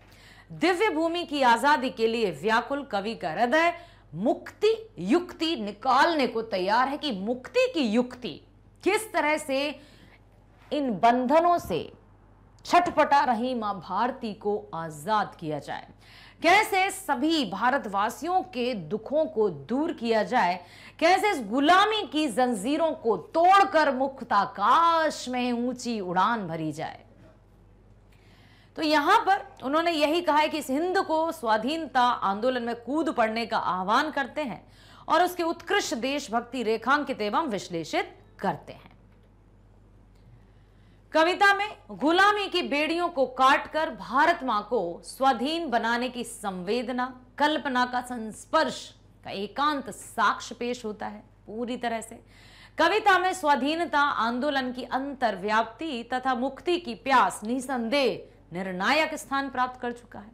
दिव्य भूमि की आजादी के लिए व्याकुल कवि का हृदय मुक्ति युक्ति निकालने को तैयार है कि मुक्ति की युक्ति किस तरह से इन बंधनों से छटपटा रही मां भारती को आजाद किया जाए कैसे सभी भारतवासियों के दुखों को दूर किया जाए कैसे इस गुलामी की जंजीरों को तोड़कर मुक्त आकाश में ऊंची उड़ान भरी जाए तो यहां पर उन्होंने यही कहा है कि इस हिंद को स्वाधीनता आंदोलन में कूद पड़ने का आह्वान करते हैं और उसके उत्कृष्ट देशभक्ति रेखांकित एवं विश्लेषित करते हैं कविता में गुलामी की बेड़ियों को काटकर भारत मां को स्वाधीन बनाने की संवेदना कल्पना का संस्पर्श का एकांत साक्ष्य पेश होता है पूरी तरह से कविता में स्वाधीनता आंदोलन की अंतर्व्याप्ति तथा मुक्ति की प्यास निसंदेह निर्णायक स्थान प्राप्त कर चुका है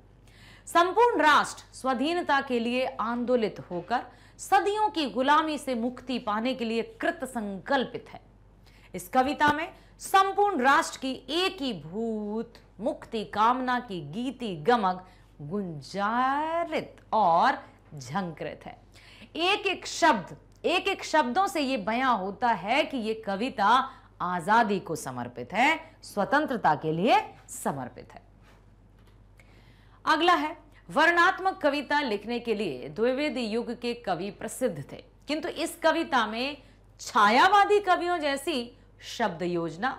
संपूर्ण राष्ट्र स्वाधीनता के लिए आंदोलित होकर सदियों की गुलामी से मुक्ति पाने के लिए कृत संकल्पित है इस कविता में संपूर्ण राष्ट्र की एक ही भूत मुक्ति कामना की गीति गमक गुंजारित और झंकृत है एक एक शब्द एक एक शब्दों से यह बयां होता है कि यह कविता आजादी को समर्पित है स्वतंत्रता के लिए समर्पित है अगला है वर्णात्मक कविता लिखने के लिए द्विवेद युग के कवि प्रसिद्ध थे किंतु इस कविता में छायावादी कवियों जैसी शब्द योजना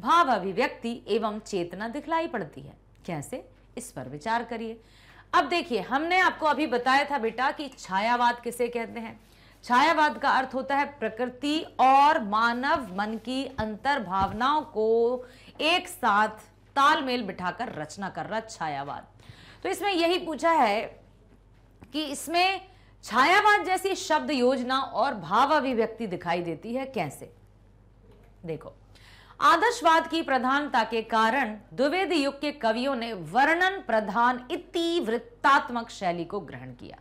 भाव अभिव्यक्ति एवं चेतना दिखलाई पड़ती है कैसे इस पर विचार करिए अब देखिए हमने आपको अभी बताया था बेटा कि छायावाद किसे कहते हैं छायावाद का अर्थ होता है प्रकृति और मानव मन की अंतर भावनाओं को एक साथ तालमेल बिठाकर रचना रहा छायावाद तो इसमें यही पूछा है कि इसमें छायावाद जैसी शब्द योजना और भाव अभिव्यक्ति दिखाई देती है कैसे देखो आदर्शवाद की प्रधानता के कारण द्विवेद युग के कवियों ने वर्णन प्रधान वृत्तात्मक शैली को ग्रहण किया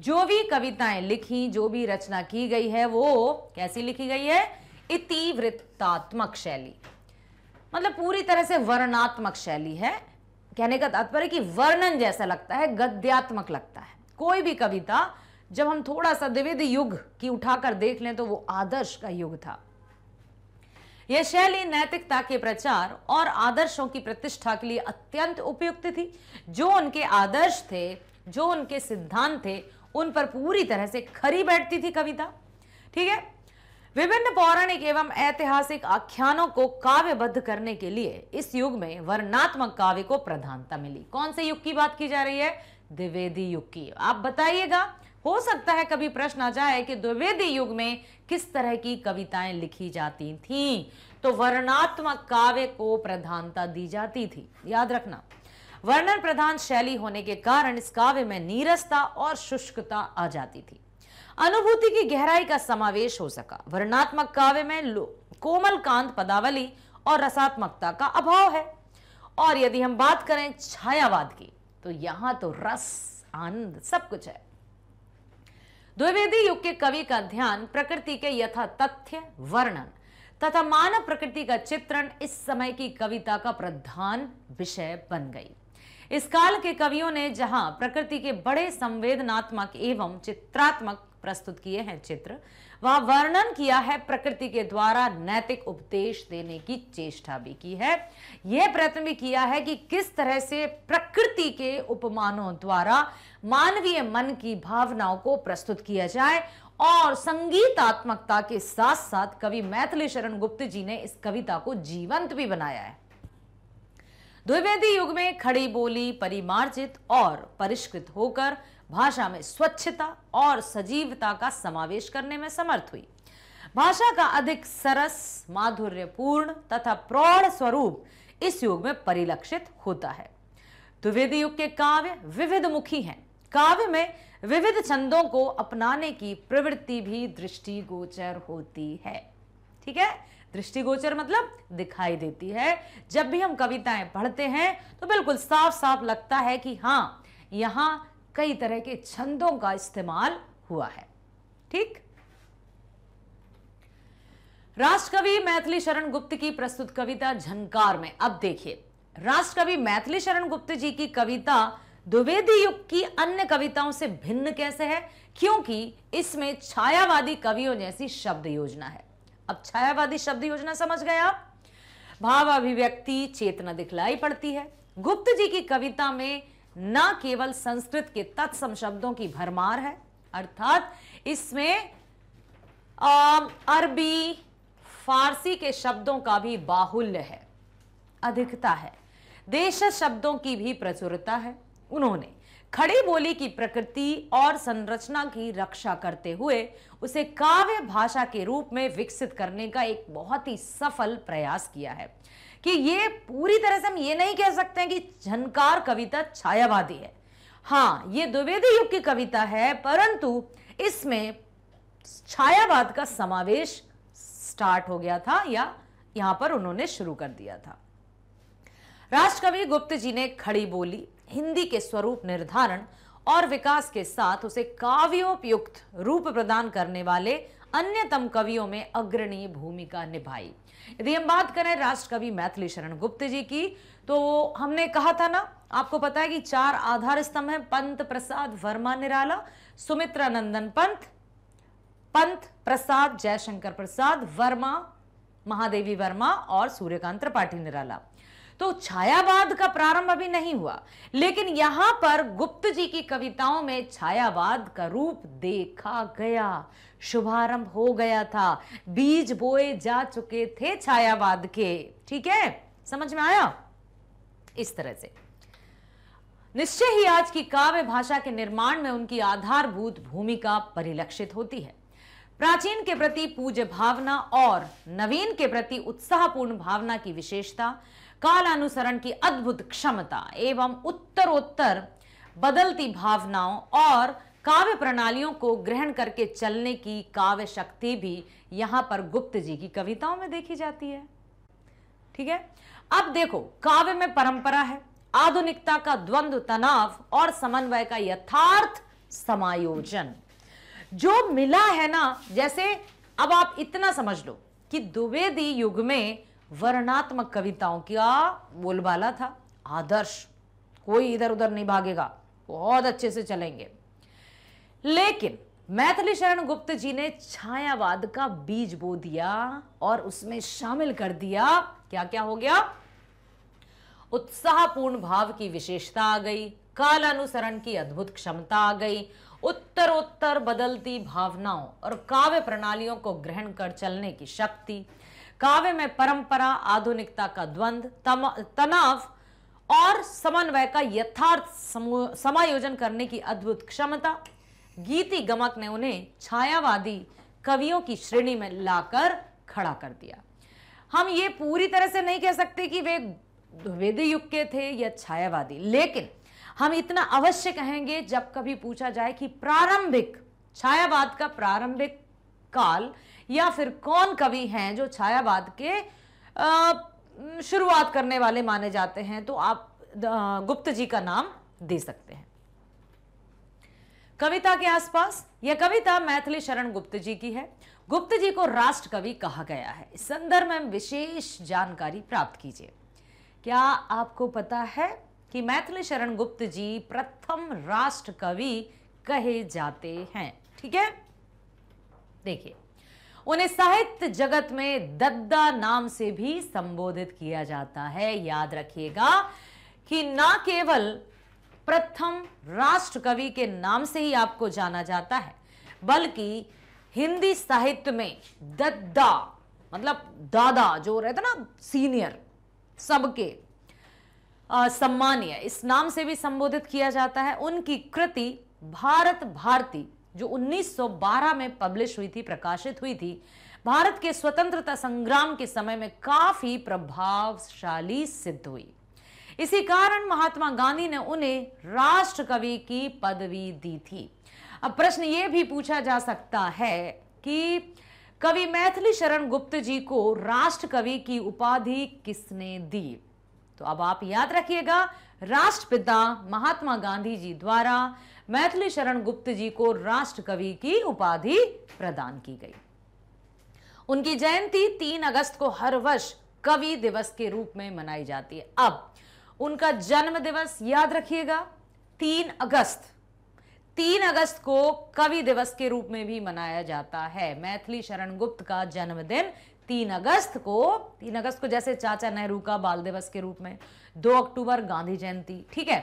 जो भी कविताएं लिखी जो भी रचना की गई है वो कैसी लिखी गई है इतिवृत्तात्मक शैली मतलब पूरी तरह से वर्णात्मक शैली है कहने का तात्पर्य कि वर्णन जैसा लगता है गद्यात्मक लगता है कोई भी कविता जब हम थोड़ा सा द्विविध युग की उठाकर देख लें तो वो आदर्श का युग था यह शैली नैतिकता के प्रचार और आदर्शों की प्रतिष्ठा के लिए अत्यंत उपयुक्त थी जो उनके आदर्श थे जो उनके सिद्धांत थे उन पर पूरी तरह से खरी बैठती थी कविता ठीक है विभिन्न पौराणिक एवं ऐतिहासिक आख्यानों को काव्यबद्ध करने के लिए इस युग में वर्णात्मक काव्य को प्रधानता मिली कौन से युग की बात की जा रही है द्विवेदी युग की आप बताइएगा हो सकता है कभी प्रश्न आ जाए कि द्विवेदी युग में किस तरह की कविताएं लिखी जाती थीं तो वर्णात्मक काव्य को प्रधानता दी जाती थी याद रखना वर्णन प्रधान शैली होने के कारण इस काव्य में नीरसता और शुष्कता आ जाती थी अनुभूति की गहराई का समावेश हो सका वर्णात्मक काव्य में कोमल कांत पदावली और रसात्मकता का अभाव है और यदि हम बात करें छायावाद की तो यहां तो रस आनंद सब कुछ है द्विवेदी युग के कवि का ध्यान प्रकृति के यथा तथ्य वर्णन तथा मानव प्रकृति का चित्रण इस समय की कविता का प्रधान विषय बन गई इस काल के कवियों ने जहां प्रकृति के बड़े संवेदनात्मक एवं चित्रात्मक प्रस्तुत किए हैं चित्र वह वर्णन किया है प्रकृति के द्वारा नैतिक उपदेश देने की चेष्टा भी की है यह प्रयत्न भी किया है कि किस तरह से प्रकृति के उपमानों द्वारा मानवीय मन की भावनाओं को प्रस्तुत किया जाए और संगीतात्मकता के साथ साथ कवि मैथिली शरण गुप्त जी ने इस कविता को जीवंत भी बनाया है द्विवेदी युग में खड़ी बोली परिमार्जित और परिष्कृत होकर भाषा में स्वच्छता और सजीवता का समावेश करने में समर्थ हुई भाषा का अधिक सरस माधुर्यपूर्ण तथा प्रौढ़ स्वरूप इस युग में परिलक्षित होता है द्विवेदी युग के काव्य विविध मुखी हैं काव्य में विविध छंदों को अपनाने की प्रवृत्ति भी दृष्टिगोचर होती है ठीक है दृष्टिगोचर मतलब दिखाई देती है जब भी हम कविताएं पढ़ते हैं तो बिल्कुल साफ साफ लगता है कि हाँ यहां कई तरह के छंदों का इस्तेमाल हुआ है ठीक राष्ट्रकवि मैथिली शरण गुप्त की प्रस्तुत कविता झनकार में अब देखिए राष्ट्रकवि मैथिली शरण गुप्त जी की कविता द्विवेदी युग की अन्य कविताओं से भिन्न कैसे है क्योंकि इसमें छायावादी कवियों जैसी शब्द योजना है अब छायावादी शब्द योजना समझ गए आप भाव अभिव्यक्ति चेतना दिखलाई पड़ती है गुप्त जी की कविता में न केवल संस्कृत के तत्सम शब्दों की भरमार है अर्थात इसमें अरबी फारसी के शब्दों का भी बाहुल्य है अधिकता है देश शब्दों की भी प्रचुरता है उन्होंने खड़ी बोली की प्रकृति और संरचना की रक्षा करते हुए उसे काव्य भाषा के रूप में विकसित करने का एक बहुत ही सफल प्रयास किया है कि ये पूरी तरह से हम ये नहीं कह सकते हैं कि झनकार कविता छायावादी है हाँ ये द्विवेदी युग की कविता है परंतु इसमें छायावाद का समावेश स्टार्ट हो गया था या यहां पर उन्होंने शुरू कर दिया था राष्ट्रकवि गुप्त जी ने खड़ी बोली हिंदी के स्वरूप निर्धारण और विकास के साथ उसे काव्योपयुक्त रूप प्रदान करने वाले अन्यतम कवियों में अग्रणी भूमिका निभाई यदि हम बात करें राष्ट्र कवि मैथिली शरण गुप्त जी की तो हमने कहा था ना आपको पता है कि चार आधार स्तंभ हैं पंत प्रसाद वर्मा निराला सुमित्रा नंदन पंत पंत प्रसाद जयशंकर प्रसाद वर्मा महादेवी वर्मा और सूर्यकांत त्रिपाठी निराला तो छायावाद का प्रारंभ अभी नहीं हुआ लेकिन यहां पर गुप्त जी की कविताओं में छायावाद का रूप देखा गया शुभारंभ हो गया था बीज बोए जा चुके थे छायावाद के ठीक है समझ में आया इस तरह से निश्चय ही आज की काव्य भाषा के निर्माण में उनकी आधारभूत भूमिका परिलक्षित होती है प्राचीन के प्रति पूज्य भावना और नवीन के प्रति उत्साहपूर्ण भावना की विशेषता काल अनुसरण की अद्भुत क्षमता एवं उत्तरोत्तर बदलती भावनाओं और काव्य प्रणालियों को ग्रहण करके चलने की काव्य शक्ति भी यहां पर गुप्त जी की कविताओं में देखी जाती है ठीक है अब देखो काव्य में परंपरा है आधुनिकता का द्वंद्व तनाव और समन्वय का यथार्थ समायोजन जो मिला है ना जैसे अब आप इतना समझ लो कि द्विवेदी युग में वर्णात्मक कविताओं का बोलबाला था आदर्श कोई इधर उधर नहीं भागेगा बहुत अच्छे से चलेंगे लेकिन मैथिली शरण गुप्त जी ने छायावाद का बीज बो दिया और उसमें शामिल कर दिया क्या क्या हो गया उत्साहपूर्ण भाव की विशेषता आ गई काल अनुसरण की अद्भुत क्षमता आ गई उत्तर उत्तर बदलती भावनाओं और काव्य प्रणालियों को ग्रहण कर चलने की शक्ति काव्य में परंपरा आधुनिकता का द्वंद तनाव और समन्वय का यथार्थ समायोजन करने की अद्भुत क्षमता गीति गमक ने उन्हें छायावादी कवियों की श्रेणी में लाकर खड़ा कर दिया हम ये पूरी तरह से नहीं कह सकते कि वे वेद युग के थे या छायावादी लेकिन हम इतना अवश्य कहेंगे जब कभी पूछा जाए कि प्रारंभिक छायावाद का प्रारंभिक काल या फिर कौन कवि हैं जो छायावाद के शुरुआत करने वाले माने जाते हैं तो आप गुप्त जी का नाम दे सकते हैं कविता के आसपास यह कविता मैथिली शरण गुप्त जी की है गुप्त जी को राष्ट्र कवि कहा गया है इस संदर्भ में विशेष जानकारी प्राप्त कीजिए क्या आपको पता है कि मैथिली शरण गुप्त जी प्रथम राष्ट्र कवि कहे जाते हैं ठीक है देखिए उन्हें साहित्य जगत में दद्दा नाम से भी संबोधित किया जाता है याद रखिएगा कि ना केवल प्रथम राष्ट्र कवि के नाम से ही आपको जाना जाता है बल्कि हिंदी साहित्य में दद्दा मतलब दादा जो रहता ना सीनियर सबके सम्मानीय इस नाम से भी संबोधित किया जाता है उनकी कृति भारत भारती जो 1912 में पब्लिश हुई थी प्रकाशित हुई थी भारत के स्वतंत्रता संग्राम के समय में काफी प्रभावशाली सिद्ध हुई इसी कारण महात्मा गांधी ने उन्हें राष्ट्र कवि की पदवी दी थी अब प्रश्न ये भी पूछा जा सकता है कि कवि मैथिली शरण गुप्त जी को राष्ट्र कवि की उपाधि किसने दी तो अब आप याद रखिएगा राष्ट्रपिता महात्मा गांधी जी द्वारा मैथिली शरण गुप्त जी को राष्ट्र कवि की उपाधि प्रदान की गई उनकी जयंती तीन अगस्त को हर वर्ष कवि दिवस के रूप में मनाई जाती है अब उनका जन्म दिवस याद रखिएगा तीन अगस्त तीन अगस्त को कवि दिवस के रूप में भी मनाया जाता है मैथिली शरण गुप्त का जन्मदिन तीन अगस्त को तीन अगस्त को जैसे चाचा नेहरू का बाल दिवस के रूप में दो अक्टूबर गांधी जयंती ठीक है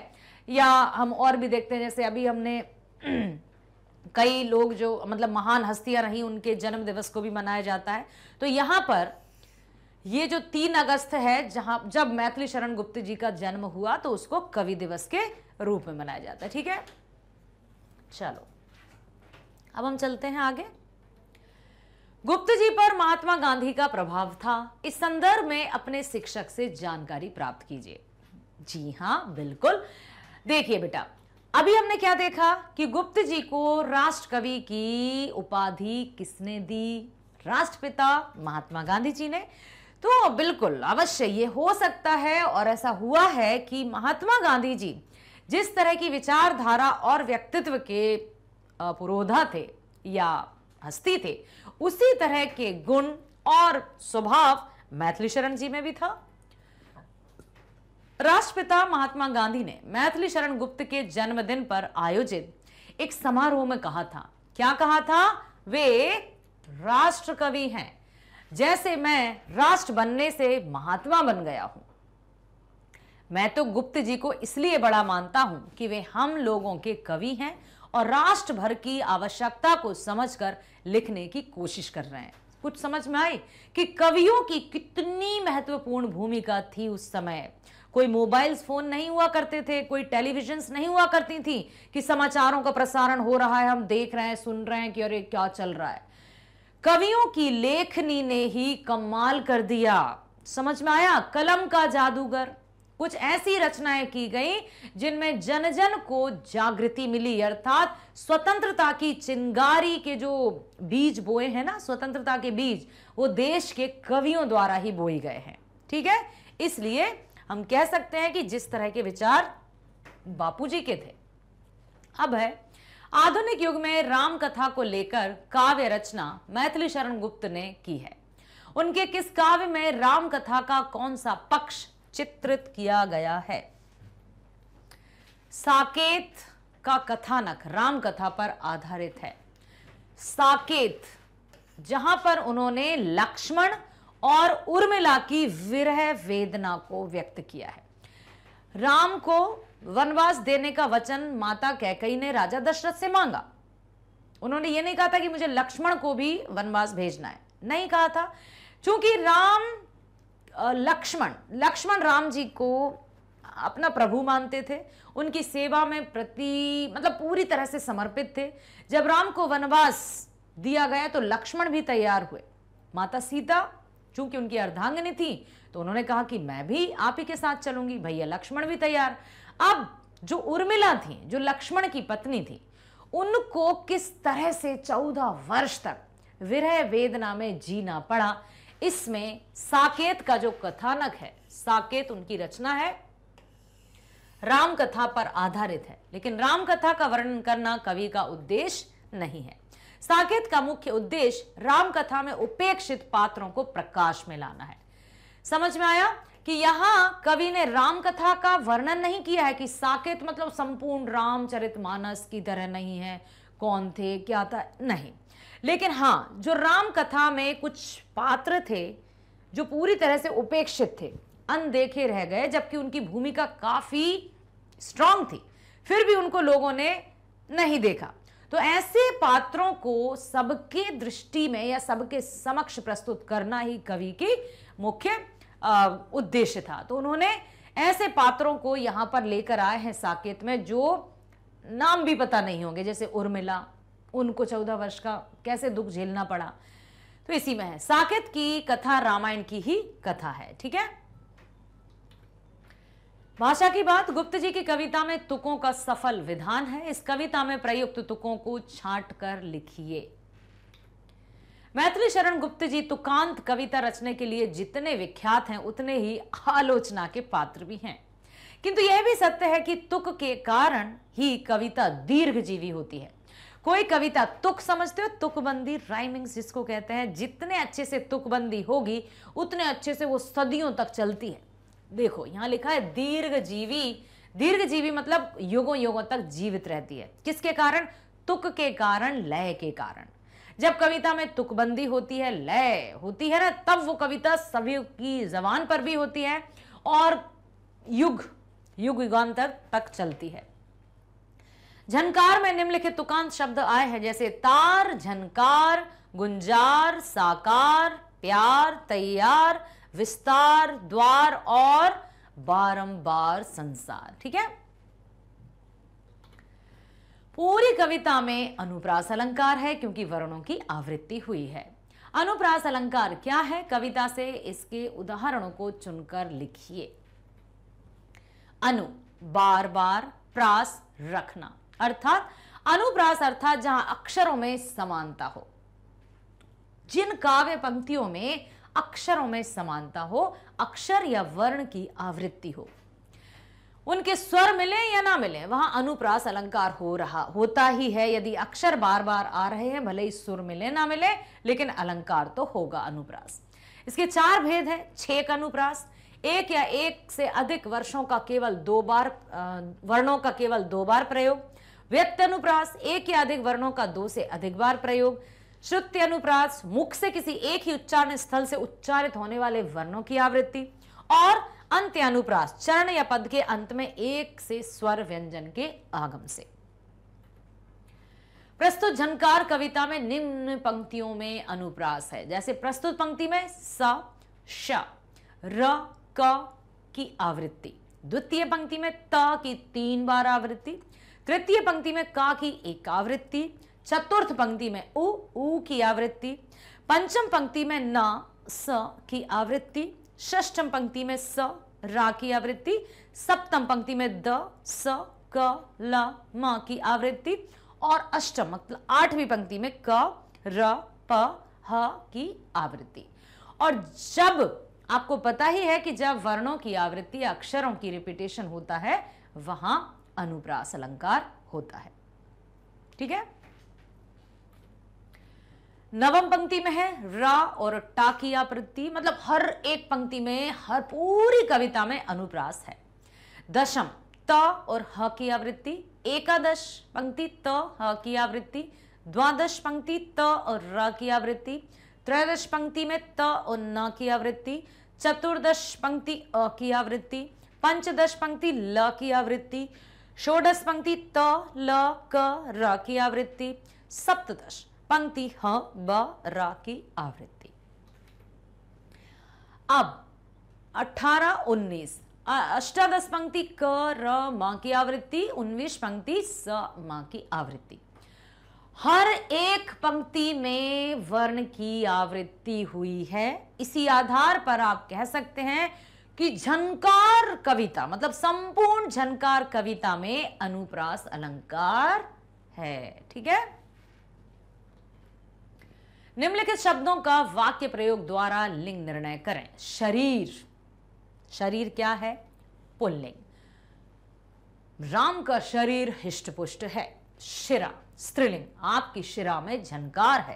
या हम और भी देखते हैं जैसे अभी हमने कई लोग जो मतलब महान हस्तियां रही उनके जन्म दिवस को भी मनाया जाता है तो यहां पर ये जो तीन अगस्त है जहां जब मैथिली शरण गुप्त जी का जन्म हुआ तो उसको कवि दिवस के रूप में मनाया जाता है ठीक है चलो अब हम चलते हैं आगे गुप्त जी पर महात्मा गांधी का प्रभाव था इस संदर्भ में अपने शिक्षक से जानकारी प्राप्त कीजिए जी हाँ बिल्कुल देखिए बेटा अभी हमने क्या देखा कि गुप्त जी को राष्ट्रकवि की उपाधि किसने दी राष्ट्रपिता महात्मा गांधी जी ने तो बिल्कुल अवश्य ये हो सकता है और ऐसा हुआ है कि महात्मा गांधी जी जिस तरह की विचारधारा और व्यक्तित्व के पुरोधा थे या हस्ती थे उसी तरह के गुण और स्वभाव मैथिली शरण जी में भी था राष्ट्रपिता महात्मा गांधी ने मैथिली शरण गुप्त के जन्मदिन पर आयोजित एक समारोह में कहा था क्या कहा था वे राष्ट्र कवि हैं जैसे मैं राष्ट्र बनने से महात्मा बन गया हूं मैं तो गुप्त जी को इसलिए बड़ा मानता हूं कि वे हम लोगों के कवि हैं और राष्ट्र भर की आवश्यकता को समझकर लिखने की कोशिश कर रहे हैं कुछ समझ में आई कि कवियों की कितनी महत्वपूर्ण भूमिका थी उस समय कोई मोबाइल फोन नहीं हुआ करते थे कोई टेलीविजन नहीं हुआ करती थी कि समाचारों का प्रसारण हो रहा है हम देख रहे हैं सुन रहे हैं कि अरे क्या चल रहा है कवियों की लेखनी ने ही कमाल कर दिया समझ में आया कलम का जादूगर कुछ ऐसी रचनाएं की गई जिनमें जन जन को जागृति मिली अर्थात स्वतंत्रता की चिंगारी के जो बीज बोए हैं ना स्वतंत्रता के बीज वो देश के कवियों द्वारा ही बोए गए हैं ठीक है इसलिए हम कह सकते हैं कि जिस तरह के विचार बापूजी के थे अब है आधुनिक युग में राम कथा को लेकर काव्य रचना मैथिली शरण गुप्त ने की है उनके किस काव्य में राम कथा का कौन सा पक्ष चित्रित किया गया है साकेत का कथानक राम कथा पर आधारित है साकेत जहां पर उन्होंने लक्ष्मण और उर्मिला की विरह वेदना को व्यक्त किया है राम को वनवास देने का वचन माता कैकई ने राजा दशरथ से मांगा उन्होंने यह नहीं कहा था कि मुझे लक्ष्मण को भी वनवास भेजना है नहीं कहा था क्योंकि राम लक्ष्मण लक्ष्मण राम जी को अपना प्रभु मानते थे उनकी सेवा में प्रति मतलब पूरी तरह से समर्पित थे जब राम को वनवास दिया गया तो लक्ष्मण भी तैयार हुए माता सीता चूंकि उनकी अर्धांगनी थी तो उन्होंने कहा कि मैं भी आप ही के साथ चलूंगी भैया लक्ष्मण भी तैयार अब जो उर्मिला थी जो लक्ष्मण की पत्नी थी उनको किस तरह से चौदह वर्ष तक विरह वेदना में जीना पड़ा इसमें साकेत का जो कथानक है साकेत उनकी रचना है राम कथा पर आधारित है लेकिन राम कथा का वर्णन करना कवि का उद्देश्य नहीं है साकेत का मुख्य उद्देश्य रामकथा में उपेक्षित पात्रों को प्रकाश में लाना है समझ में आया कि यहां कवि ने राम कथा का वर्णन नहीं किया है कि साकेत मतलब संपूर्ण रामचरित मानस की तरह नहीं है कौन थे क्या था नहीं लेकिन हां जो राम कथा में कुछ पात्र थे जो पूरी तरह से उपेक्षित थे अनदेखे रह गए जबकि उनकी भूमिका काफ़ी स्ट्रांग थी फिर भी उनको लोगों ने नहीं देखा तो ऐसे पात्रों को सबके दृष्टि में या सबके समक्ष प्रस्तुत करना ही कवि की मुख्य उद्देश्य था तो उन्होंने ऐसे पात्रों को यहां पर लेकर आए हैं साकेत में जो नाम भी पता नहीं होंगे जैसे उर्मिला उनको चौदह वर्ष का कैसे दुख झेलना पड़ा तो इसी में है साकेत की कथा रामायण की ही कथा है ठीक है भाषा की बात गुप्त जी की कविता में तुकों का सफल विधान है इस कविता में प्रयुक्त तुकों को छाट कर लिखिए मैथिली शरण गुप्त जी तुकांत कविता रचने के लिए जितने विख्यात हैं उतने ही आलोचना के पात्र भी हैं किंतु यह भी सत्य है कि तुक के कारण ही कविता दीर्घ जीवी होती है कोई कविता तुक समझते हो तुकबंदी राइमिंग जिसको कहते हैं जितने अच्छे से तुकबंदी होगी उतने अच्छे से वो सदियों तक चलती है देखो यहां लिखा है दीर्घ जीवी दीर्घ जीवी मतलब युगों युगों तक जीवित रहती है किसके कारण तुक के कारण लय के कारण जब कविता में तुकबंदी होती है लय होती है ना तब वो कविता सभी की जबान पर भी होती है और युग युग युगान तक तक चलती है झनकार में निम्नलिखित तुकांत शब्द आए हैं जैसे तार झनकार गुंजार साकार प्यार तैयार विस्तार द्वार और बारंबार संसार ठीक है पूरी कविता में अनुप्रास अलंकार है क्योंकि वर्णों की आवृत्ति हुई है अनुप्रास अलंकार क्या है कविता से इसके उदाहरणों को चुनकर लिखिए अनु बार बार प्रास रखना अर्थात अनुप्रास अर्थात जहां अक्षरों में समानता हो जिन काव्य पंक्तियों में अक्षरों में समानता हो अक्षर या वर्ण की आवृत्ति हो उनके स्वर मिले या ना मिले वहां अनुप्रास अलंकार हो रहा होता ही है यदि अक्षर बार बार आ रहे हैं भले ही सुर मिले ना मिले लेकिन अलंकार तो होगा अनुप्रास इसके चार भेद हैं छेक अनुप्रास एक या एक से अधिक वर्षों का केवल दो बार वर्णों का केवल दो बार प्रयोग व्यक्त अनुप्रास एक या अधिक वर्णों का दो से अधिक बार प्रयोग श्रुति अनुप्रास मुख से किसी एक ही उच्चारण स्थल से उच्चारित होने वाले वर्णों की आवृत्ति और अंत्य अनुप्रास चरण या पद के अंत में एक से स्वर व्यंजन के आगम से प्रस्तुत झनकार कविता में निम्न पंक्तियों में अनुप्रास है जैसे प्रस्तुत पंक्ति में स श र क की आवृत्ति द्वितीय पंक्ति में त की तीन बार आवृत्ति तृतीय पंक्ति में का की एक आवृत्ति चतुर्थ पंक्ति में उ ऊ की आवृत्ति पंचम पंक्ति में न स की आवृत्ति षष्ठम पंक्ति में स रा की आवृत्ति सप्तम पंक्ति में द स क ल म की आवृत्ति और अष्टम मतलब आठवीं पंक्ति में क र प ह की आवृत्ति और जब आपको पता ही है कि जब वर्णों की आवृत्ति अक्षरों की रिपीटेशन होता है वहां अनुप्रास अलंकार होता है ठीक है नवम पंक्ति में है रा और टा की आवृत्ति मतलब हर एक पंक्ति में हर पूरी कविता में अनुप्रास है दशम त और ह की आवृत्ति एकादश पंक्ति त ह की आवृत्ति द्वादश पंक्ति त और र की आवृत्ति त्रयोदश पंक्ति में त और न की आवृत्ति चतुर्दश पंक्ति अ की आवृत्ति पंचदश पंक्ति ल की आवृत्ति षोडश पंक्ति त ल क र की आवृत्ति सप्तदश पंक्ति ह ब रा की आवृत्ति अब 18 19 अष्टादश पंक्ति क र म की आवृत्ति उन्नीस पंक्ति स म की आवृत्ति हर एक पंक्ति में वर्ण की आवृत्ति हुई है इसी आधार पर आप कह सकते हैं कि झनकार कविता मतलब संपूर्ण झनकार कविता में अनुप्रास अलंकार है ठीक है निम्नलिखित शब्दों का वाक्य प्रयोग द्वारा लिंग निर्णय करें शरीर शरीर क्या है पुल्लिंग राम का शरीर हिष्टपुष्ट है शिरा स्त्रीलिंग आपकी शिरा में झनकार है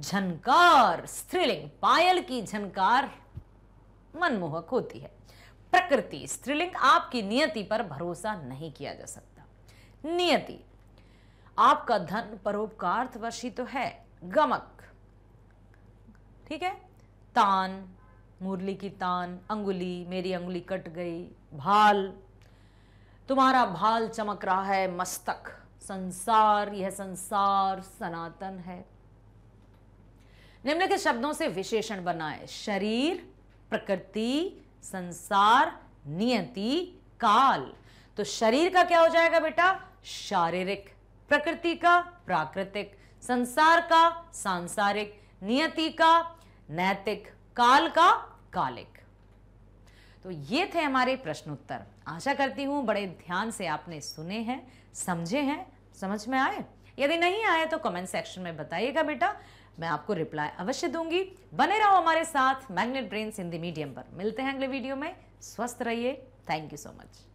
झनकार स्त्रीलिंग पायल की झनकार मनमोहक होती है प्रकृति स्त्रीलिंग आपकी नियति पर भरोसा नहीं किया जा सकता नियति आपका धन परोपकार तो है गमक ठीक है तान मुरली की तान अंगुली मेरी अंगुली कट गई भाल तुम्हारा भाल चमक रहा है मस्तक संसार यह संसार सनातन है निम्न के शब्दों से विशेषण बनाए शरीर प्रकृति संसार नियति काल तो शरीर का क्या हो जाएगा बेटा शारीरिक प्रकृति का प्राकृतिक संसार का सांसारिक नियति का नैतिक काल का कालिक तो ये थे हमारे प्रश्नोत्तर आशा करती हूं बड़े ध्यान से आपने सुने हैं समझे हैं समझ में आए यदि नहीं आए तो कमेंट सेक्शन में बताइएगा बेटा मैं आपको रिप्लाई अवश्य दूंगी बने रहो हमारे साथ मैग्नेट ब्रेन हिंदी मीडियम पर मिलते हैं अगले वीडियो में स्वस्थ रहिए थैंक यू सो मच